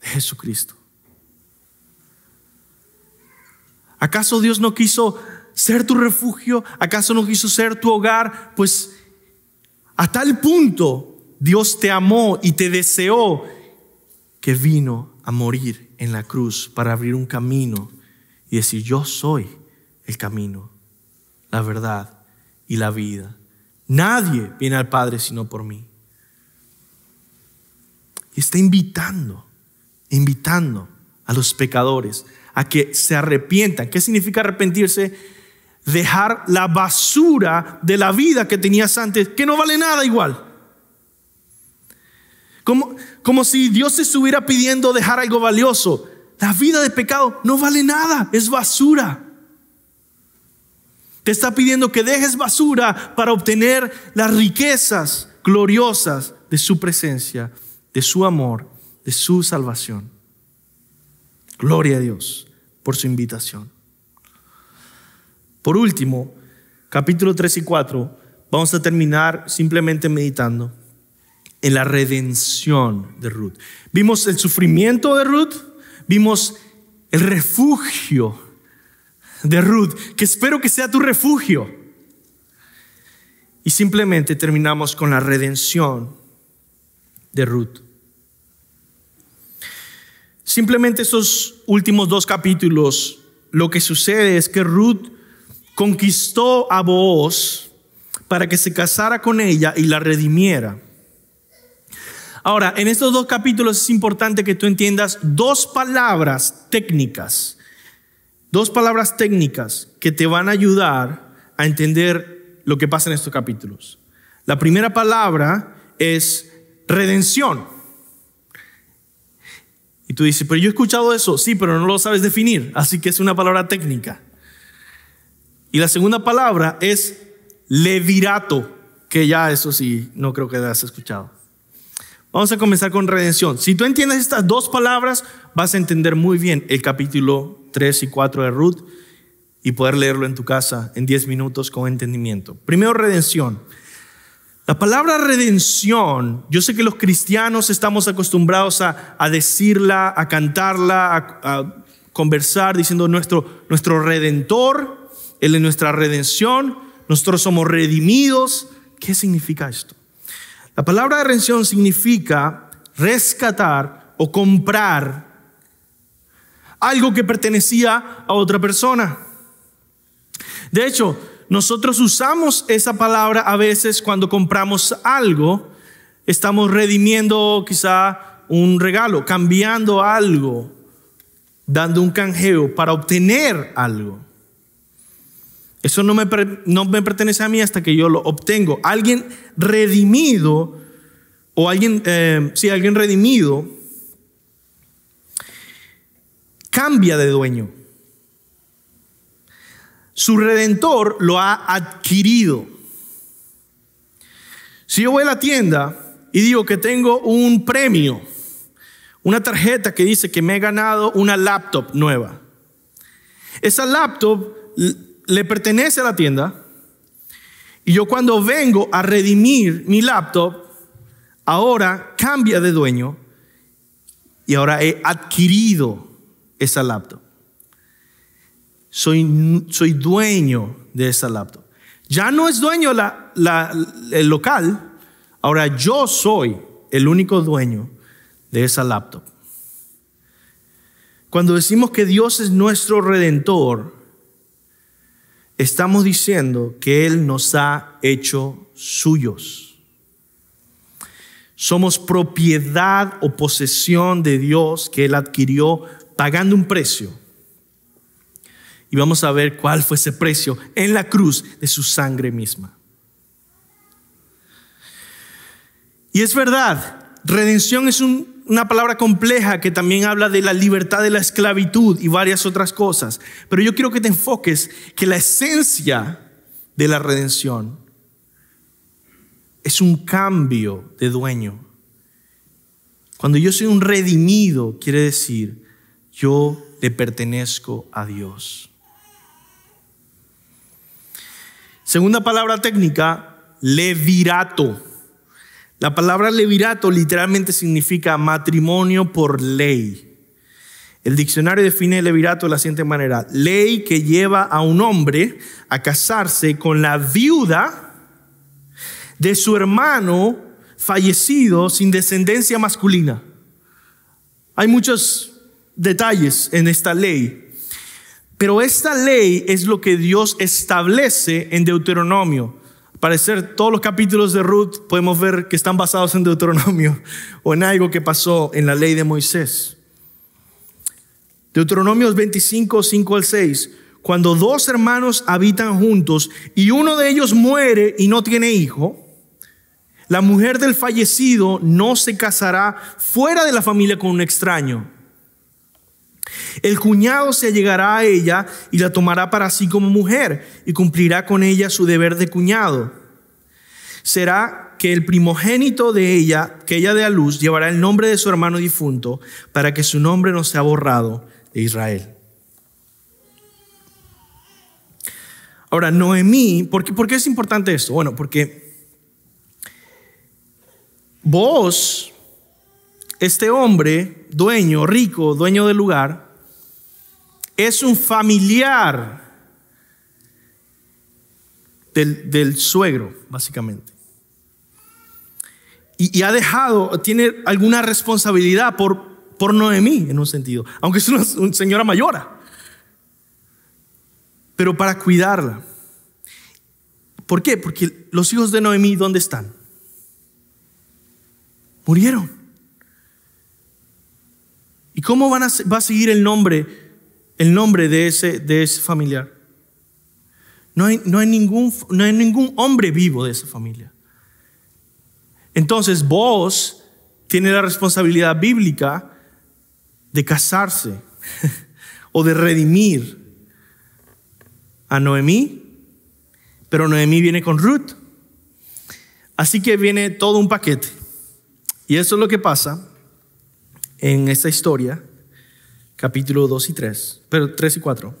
de Jesucristo. ¿Acaso Dios no quiso ser tu refugio? ¿Acaso no quiso ser tu hogar? Pues a tal punto Dios te amó y te deseó que vino a morir en la cruz para abrir un camino y decir, yo soy el camino, la verdad y la vida. Nadie viene al Padre sino por mí está invitando, invitando a los pecadores a que se arrepientan. ¿Qué significa arrepentirse? Dejar la basura de la vida que tenías antes, que no vale nada igual. Como, como si Dios se estuviera pidiendo dejar algo valioso. La vida de pecado no vale nada, es basura. Te está pidiendo que dejes basura para obtener las riquezas gloriosas de su presencia de su amor, de su salvación. Gloria a Dios por su invitación. Por último, capítulo 3 y 4, vamos a terminar simplemente meditando en la redención de Ruth. Vimos el sufrimiento de Ruth, vimos el refugio de Ruth, que espero que sea tu refugio. Y simplemente terminamos con la redención de Ruth. Simplemente estos últimos dos capítulos, lo que sucede es que Ruth conquistó a Booz para que se casara con ella y la redimiera. Ahora, en estos dos capítulos es importante que tú entiendas dos palabras técnicas, dos palabras técnicas que te van a ayudar a entender lo que pasa en estos capítulos. La primera palabra es redención. Y tú dices, pero yo he escuchado eso, sí, pero no lo sabes definir, así que es una palabra técnica. Y la segunda palabra es levirato, que ya eso sí, no creo que has escuchado. Vamos a comenzar con redención. Si tú entiendes estas dos palabras, vas a entender muy bien el capítulo 3 y 4 de Ruth y poder leerlo en tu casa en 10 minutos con entendimiento. Primero, redención. La palabra redención, yo sé que los cristianos estamos acostumbrados a, decirla, a cantarla, a, conversar diciendo nuestro, nuestro redentor, Él es nuestra redención, nosotros somos redimidos. ¿Qué significa esto? La palabra redención significa rescatar o comprar algo que pertenecía a otra persona. De hecho, nosotros usamos esa palabra a veces cuando compramos algo, estamos redimiendo quizá un regalo, cambiando algo, dando un canjeo para obtener algo. Eso no me, pertenece a mí hasta que yo lo obtengo. Alguien redimido, o alguien, si eh, sí, alguien redimido, cambia de dueño. Su redentor lo ha adquirido. Si yo voy a la tienda y digo que tengo un premio, una tarjeta que dice que me he ganado una laptop nueva, esa laptop le pertenece a la tienda y yo cuando vengo a redimir mi laptop, ahora cambia de dueño y ahora he adquirido esa laptop soy, soy dueño de esa laptop. Ya no es dueño el local, ahora yo soy el único dueño de esa laptop. Cuando decimos que Dios es nuestro redentor, estamos diciendo que Él nos ha hecho suyos. Somos propiedad o posesión de Dios que Él adquirió pagando un precio y vamos a ver cuál fue ese precio en la cruz de su sangre misma. Y es verdad, redención es una palabra compleja que también habla de la libertad de la esclavitud y varias otras cosas. Pero yo quiero que te enfoques que la esencia de la redención es un cambio de dueño. Cuando yo soy un redimido, quiere decir, yo le pertenezco a Dios. Segunda palabra técnica, levirato. La palabra levirato literalmente significa matrimonio por ley. El diccionario define el levirato de la siguiente manera. Ley que lleva a un hombre a casarse con la viuda de su hermano fallecido sin descendencia masculina. Hay muchos detalles en esta ley. Pero esta ley es lo que Dios establece en Deuteronomio. Parecer todos los capítulos de Ruth podemos ver que están basados en Deuteronomio o en algo que pasó en la ley de Moisés. Deuteronomios 25, 5 al 6. Cuando dos hermanos habitan juntos y uno de ellos muere y no tiene hijo, la mujer del fallecido no se casará fuera de la familia con un extraño el cuñado se llegará a ella y la tomará para sí como mujer y cumplirá con ella su deber de cuñado. Será que el primogénito de ella, que ella dé a luz, llevará el nombre de su hermano difunto para que su nombre no sea borrado de Israel. Ahora, Noemí, ¿por qué, ¿por qué es importante esto? Bueno, porque vos este hombre, dueño, rico, dueño del lugar, es un familiar del, suegro, básicamente. Y, ha dejado, tiene alguna responsabilidad por, por Noemí, en un sentido, aunque es una, una señora mayora, pero para cuidarla. ¿Por qué? Porque los hijos de Noemí, ¿dónde están? Murieron. ¿Y cómo va a seguir el nombre, el nombre de, ese, de familiar? No hay, no hay, ningún, no hay ningún hombre vivo de esa familia. Entonces vos tiene la responsabilidad bíblica de casarse o de redimir a Noemí, pero Noemí viene con Ruth. Así que viene todo un paquete. Y eso es lo que pasa en esta historia, capítulo 2 y 3, pero 3 y 4,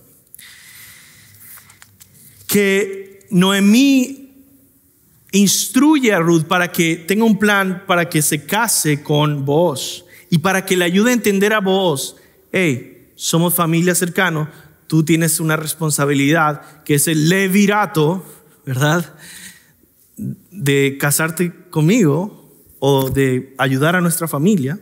que Noemí instruye a Ruth para que tenga un plan para que se case con Boaz y para que le ayude a entender a Boaz, hey, somos familia cercana, tú tienes una responsabilidad que es el levirato, ¿verdad? De casarte conmigo o de ayudar a nuestra familia.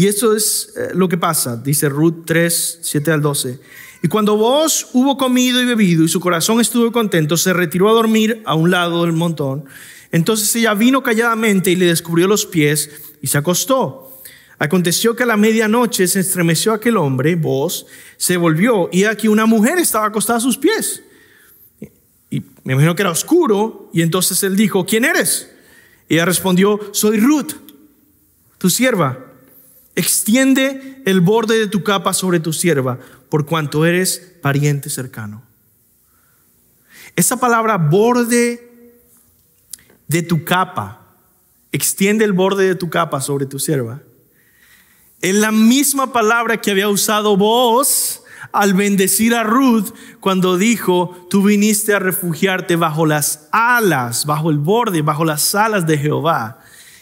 Y eso es eh, lo que pasa, dice Ruth 3, 7 al 12. Y cuando vos hubo comido y bebido y su corazón estuvo contento, se retiró a dormir a un lado del montón. Entonces ella vino calladamente y le descubrió los pies y se acostó. Aconteció que a la medianoche se estremeció aquel hombre, vos, se volvió y aquí una mujer estaba acostada a sus pies. Y me imagino que era oscuro y entonces él dijo, ¿quién eres? Y ella respondió, soy Ruth, tu sierva. Extiende el borde de tu capa sobre tu sierva, por cuanto eres pariente cercano. Esa palabra borde de tu capa, extiende el borde de tu capa sobre tu sierva, es la misma palabra que había usado vos al bendecir a Ruth cuando dijo, tú viniste a refugiarte bajo las alas, bajo el borde, bajo las alas de Jehová.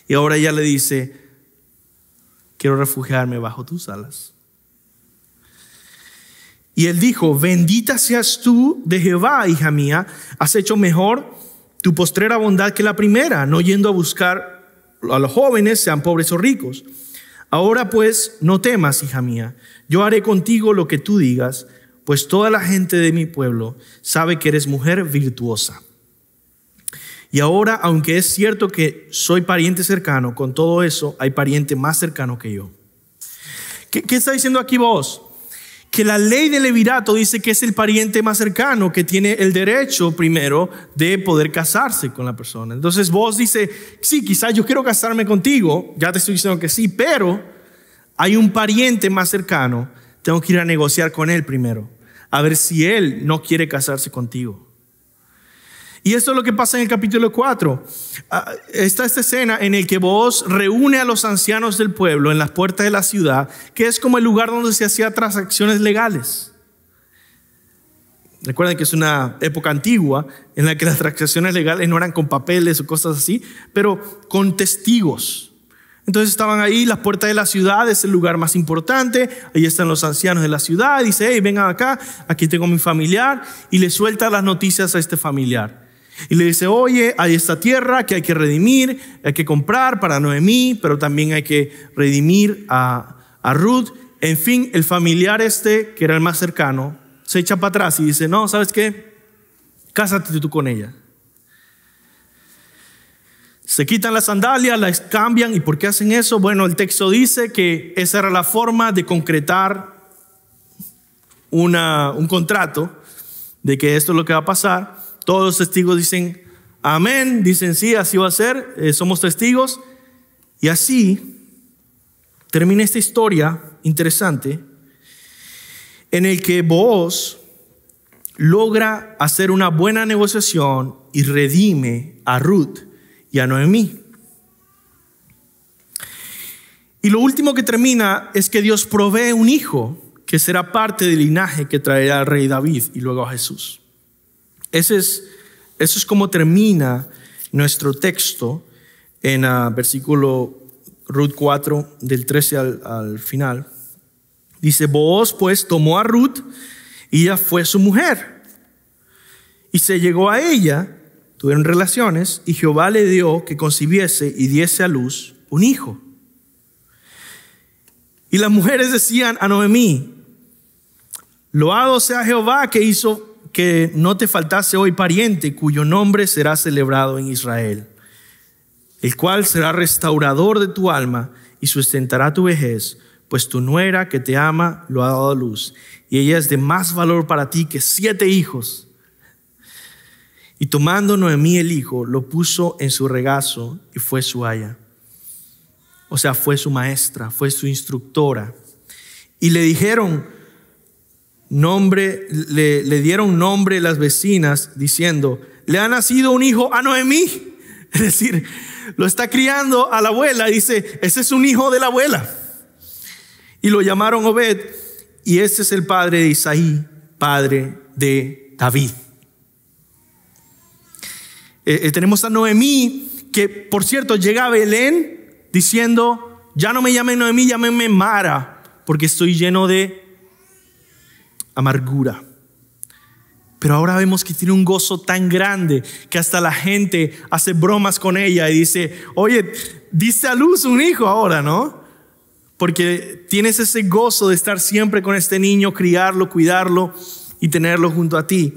Y ahora ella le dice, quiero refugiarme bajo tus alas. Y él dijo, bendita seas tú de Jehová, hija mía, has hecho mejor tu postrera bondad que la primera, no yendo a buscar a los jóvenes, sean pobres o ricos. Ahora pues, no temas, hija mía, yo haré contigo lo que tú digas, pues toda la gente de mi pueblo sabe que eres mujer virtuosa. Y ahora, aunque es cierto que soy pariente cercano, con todo eso hay pariente más cercano que yo. ¿Qué, está diciendo aquí vos? Que la ley del levirato dice que es el pariente más cercano que tiene el derecho primero de poder casarse con la persona. Entonces vos dice, sí, quizás yo quiero casarme contigo, ya te estoy diciendo que sí, pero hay un pariente más cercano, tengo que ir a negociar con él primero, a ver si él no quiere casarse contigo. Y esto es lo que pasa en el capítulo 4. Ah, está esta escena en el que Boaz reúne a los ancianos del pueblo en las puertas de la ciudad, que es como el lugar donde se hacían transacciones legales. Recuerden que es una época antigua en la que las transacciones legales no eran con papeles o cosas así, pero con testigos. Entonces estaban ahí, las puertas de la ciudad es el lugar más importante, ahí están los ancianos de la ciudad, dice, hey, vengan acá, aquí tengo a mi familiar, y le suelta las noticias a este familiar. Y le dice, oye, hay esta tierra que hay que redimir, hay que comprar para Noemí, pero también hay que redimir a, Ruth. En fin, el familiar este, que era el más cercano, se echa para atrás y dice, no, ¿sabes qué? Cásate tú con ella. Se quitan las sandalias, las cambian. ¿Y por qué hacen eso? Bueno, el texto dice que esa era la forma de concretar un contrato de que esto es lo que va a pasar. Todos los testigos dicen, amén, dicen sí, así va a ser, eh, somos testigos. Y así termina esta historia interesante en el que Boaz logra hacer una buena negociación y redime a Ruth y a Noemí. Y lo último que termina es que Dios provee un hijo que será parte del linaje que traerá al rey David y luego a Jesús es, eso es como termina nuestro texto en el ah, versículo Ruth 4, del 13 al, final. Dice, Boaz pues tomó a Ruth y ella fue su mujer. Y se llegó a ella, tuvieron relaciones, y Jehová le dio que concibiese y diese a luz un hijo. Y las mujeres decían a Noemí, loado sea Jehová que hizo que no te faltase hoy pariente cuyo nombre será celebrado en Israel, el cual será restaurador de tu alma y sustentará tu vejez, pues tu nuera que te ama lo ha dado a luz, y ella es de más valor para ti que siete hijos. Y tomando Noemí el hijo, lo puso en su regazo y fue su aya. O sea, fue su maestra, fue su instructora. Y le dijeron, nombre, le, dieron nombre las vecinas diciendo, le ha nacido un hijo a Noemí. Es decir, lo está criando a la abuela. dice, ese es un hijo de la abuela. Y lo llamaron Obed. Y ese es el padre de Isaí, padre de David. Eh, eh, tenemos a Noemí, que por cierto llega a Belén diciendo, ya no me llamen Noemí, llámenme Mara, porque estoy lleno de amargura. Pero ahora vemos que tiene un gozo tan grande que hasta la gente hace bromas con ella y dice, oye, diste a luz un hijo ahora, ¿no? Porque tienes ese gozo de estar siempre con este niño, criarlo, cuidarlo y tenerlo junto a ti.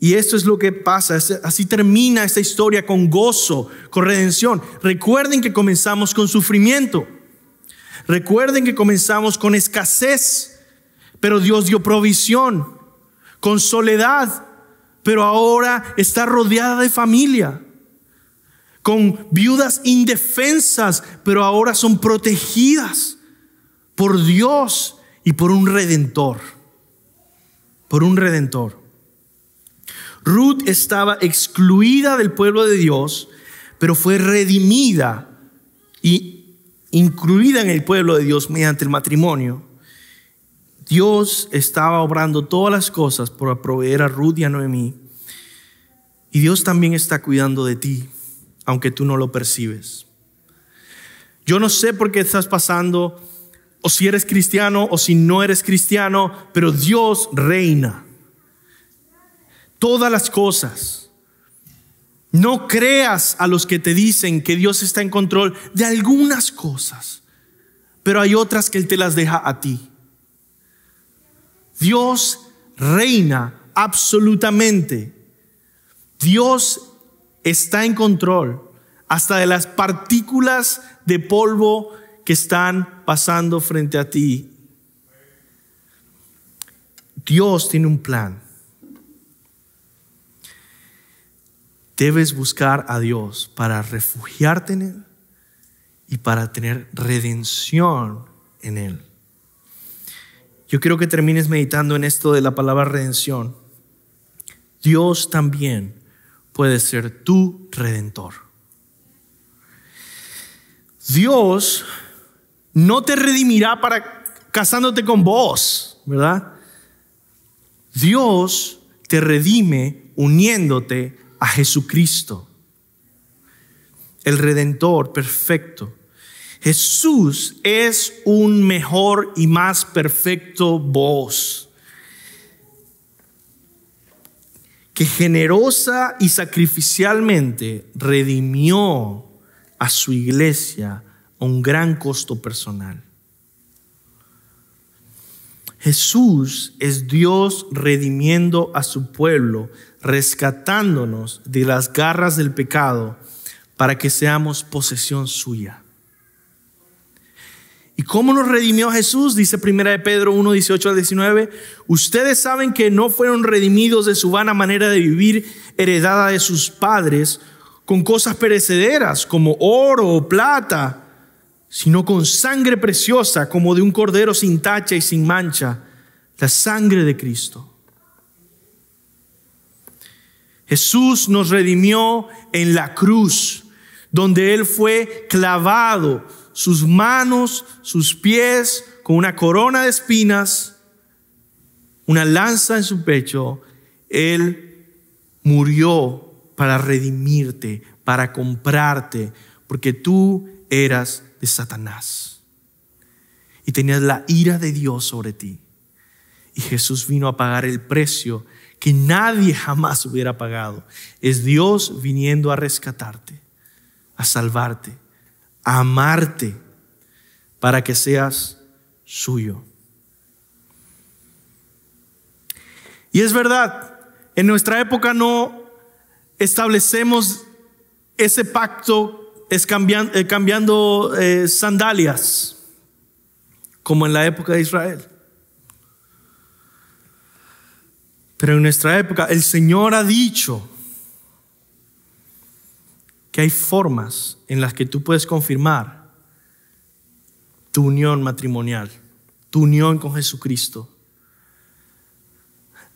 Y esto es lo que pasa, así termina esta historia con gozo, con redención. Recuerden que comenzamos con sufrimiento. Recuerden que comenzamos con escasez pero Dios dio provisión, con soledad, pero ahora está rodeada de familia, con viudas indefensas, pero ahora son protegidas por Dios y por un redentor, por un redentor. Ruth estaba excluida del pueblo de Dios, pero fue redimida y incluida en el pueblo de Dios mediante el matrimonio. Dios estaba obrando todas las cosas por proveer a Ruth y a Noemí. Y Dios también está cuidando de ti, aunque tú no lo percibes. Yo no sé por qué estás pasando, o si eres cristiano o si no eres cristiano, pero Dios reina. Todas las cosas. No creas a los que te dicen que Dios está en control de algunas cosas, pero hay otras que Él te las deja a ti. Dios reina absolutamente. Dios está en control hasta de las partículas de polvo que están pasando frente a ti. Dios tiene un plan. Debes buscar a Dios para refugiarte en Él y para tener redención en Él. Yo quiero que termines meditando en esto de la palabra redención. Dios también puede ser tu redentor. Dios no te redimirá para casándote con vos, ¿verdad? Dios te redime uniéndote a Jesucristo, el redentor perfecto Jesús es un mejor y más perfecto voz que generosa y sacrificialmente redimió a su iglesia a un gran costo personal. Jesús es Dios redimiendo a su pueblo, rescatándonos de las garras del pecado para que seamos posesión suya. ¿Y cómo nos redimió Jesús? Dice 1 de Pedro 1, 18 al 19. Ustedes saben que no fueron redimidos de su vana manera de vivir heredada de sus padres con cosas perecederas como oro o plata, sino con sangre preciosa como de un cordero sin tacha y sin mancha, la sangre de Cristo. Jesús nos redimió en la cruz, donde Él fue clavado sus manos, sus pies, con una corona de espinas, una lanza en su pecho, Él murió para redimirte, para comprarte, porque tú eras de Satanás y tenías la ira de Dios sobre ti. Y Jesús vino a pagar el precio que nadie jamás hubiera pagado. Es Dios viniendo a rescatarte, a salvarte amarte para que seas suyo. Y es verdad, en nuestra época no establecemos ese pacto es eh, cambiando, eh, sandalias, como en la época de Israel. Pero en nuestra época el Señor ha dicho que hay formas en las que tú puedes confirmar tu unión matrimonial, tu unión con Jesucristo.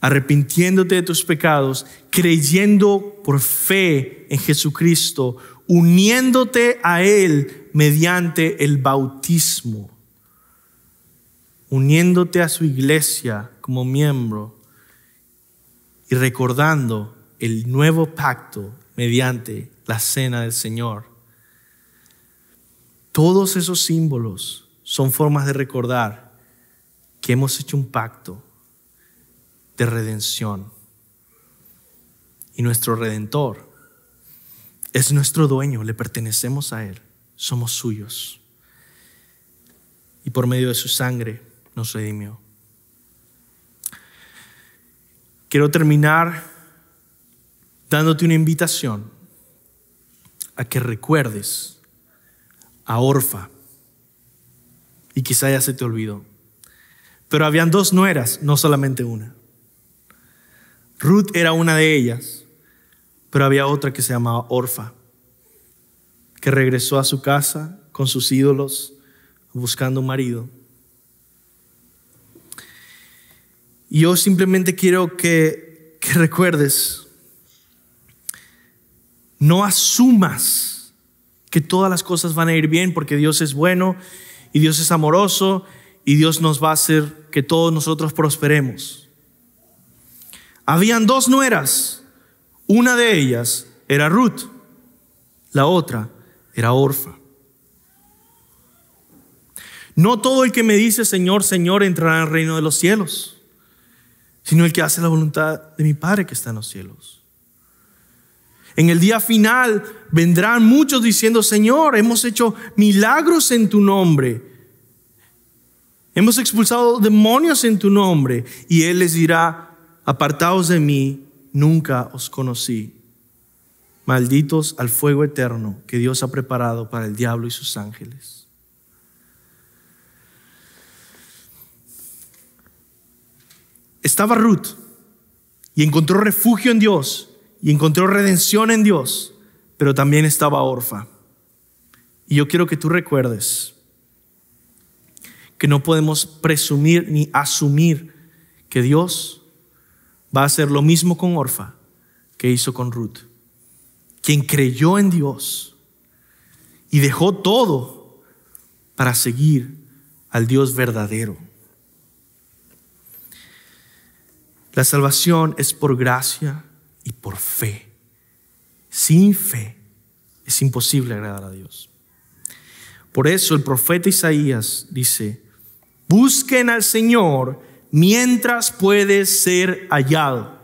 Arrepintiéndote de tus pecados, creyendo por fe en Jesucristo, uniéndote a Él mediante el bautismo, uniéndote a su iglesia como miembro y recordando el nuevo pacto mediante la cena del Señor. Todos esos símbolos son formas de recordar que hemos hecho un pacto de redención. Y nuestro redentor es nuestro dueño, le pertenecemos a Él, somos suyos. Y por medio de su sangre nos redimió. Quiero terminar dándote una invitación a que recuerdes a Orfa. Y quizá ya se te olvidó. Pero habían dos nueras, no solamente una. Ruth era una de ellas, pero había otra que se llamaba Orfa, que regresó a su casa con sus ídolos buscando un marido. Y yo simplemente quiero que, que recuerdes no asumas que todas las cosas van a ir bien porque Dios es bueno y Dios es amoroso y Dios nos va a hacer que todos nosotros prosperemos. Habían dos nueras. Una de ellas era Ruth, la otra era Orfa. No todo el que me dice Señor, Señor entrará en el reino de los cielos, sino el que hace la voluntad de mi Padre que está en los cielos. En el día final vendrán muchos diciendo, Señor, hemos hecho milagros en tu nombre. Hemos expulsado demonios en tu nombre. Y Él les dirá, apartaos de mí, nunca os conocí. Malditos al fuego eterno que Dios ha preparado para el diablo y sus ángeles. Estaba Ruth y encontró refugio en Dios y encontró redención en Dios, pero también estaba orfa. Y yo quiero que tú recuerdes que no podemos presumir ni asumir que Dios va a hacer lo mismo con Orfa que hizo con Ruth, quien creyó en Dios y dejó todo para seguir al Dios verdadero. La salvación es por gracia y por fe. Sin fe es imposible agradar a Dios. Por eso el profeta Isaías dice, busquen al Señor mientras puede ser hallado.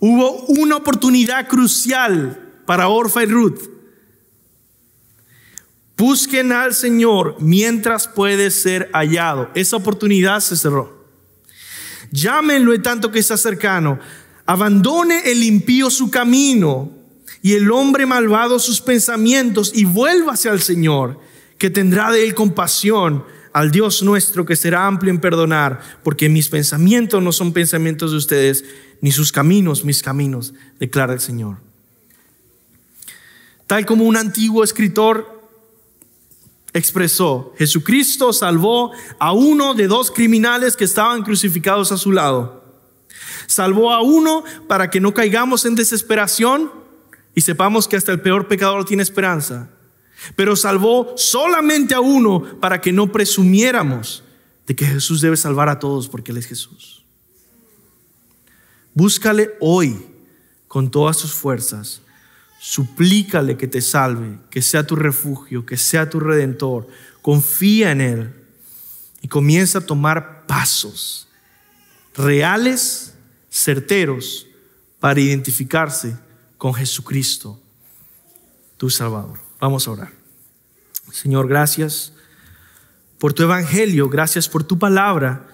Hubo una oportunidad crucial para Orfa y Ruth. Busquen al Señor mientras puede ser hallado. Esa oportunidad se cerró. Llámenlo en tanto que está cercano. Abandone el impío su camino y el hombre malvado sus pensamientos y vuélvase al Señor, que tendrá de él compasión, al Dios nuestro que será amplio en perdonar, porque mis pensamientos no son pensamientos de ustedes, ni sus caminos mis caminos, declara el Señor. Tal como un antiguo escritor expresó, Jesucristo salvó a uno de dos criminales que estaban crucificados a su lado. Salvó a uno para que no caigamos en desesperación y sepamos que hasta el peor pecador tiene esperanza. Pero salvó solamente a uno para que no presumiéramos de que Jesús debe salvar a todos porque Él es Jesús. Búscale hoy con todas sus fuerzas. Suplícale que te salve, que sea tu refugio, que sea tu redentor. Confía en Él y comienza a tomar pasos reales certeros para identificarse con Jesucristo, tu Salvador. Vamos a orar. Señor, gracias por tu evangelio, gracias por tu palabra,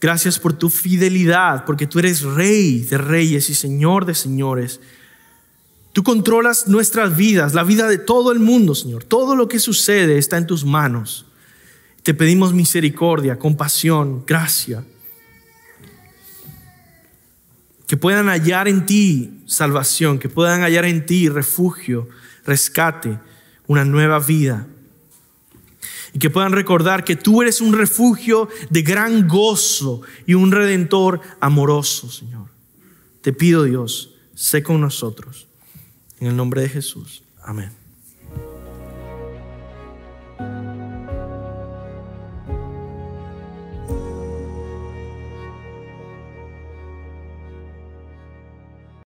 gracias por tu fidelidad, porque tú eres rey de reyes y señor de señores. Tú controlas nuestras vidas, la vida de todo el mundo, Señor. Todo lo que sucede está en tus manos. Te pedimos misericordia, compasión, gracia que puedan hallar en ti salvación, que puedan hallar en ti refugio, rescate, una nueva vida. Y que puedan recordar que tú eres un refugio de gran gozo y un redentor amoroso, Señor. Te pido, Dios, sé con nosotros. En el nombre de Jesús. Amén.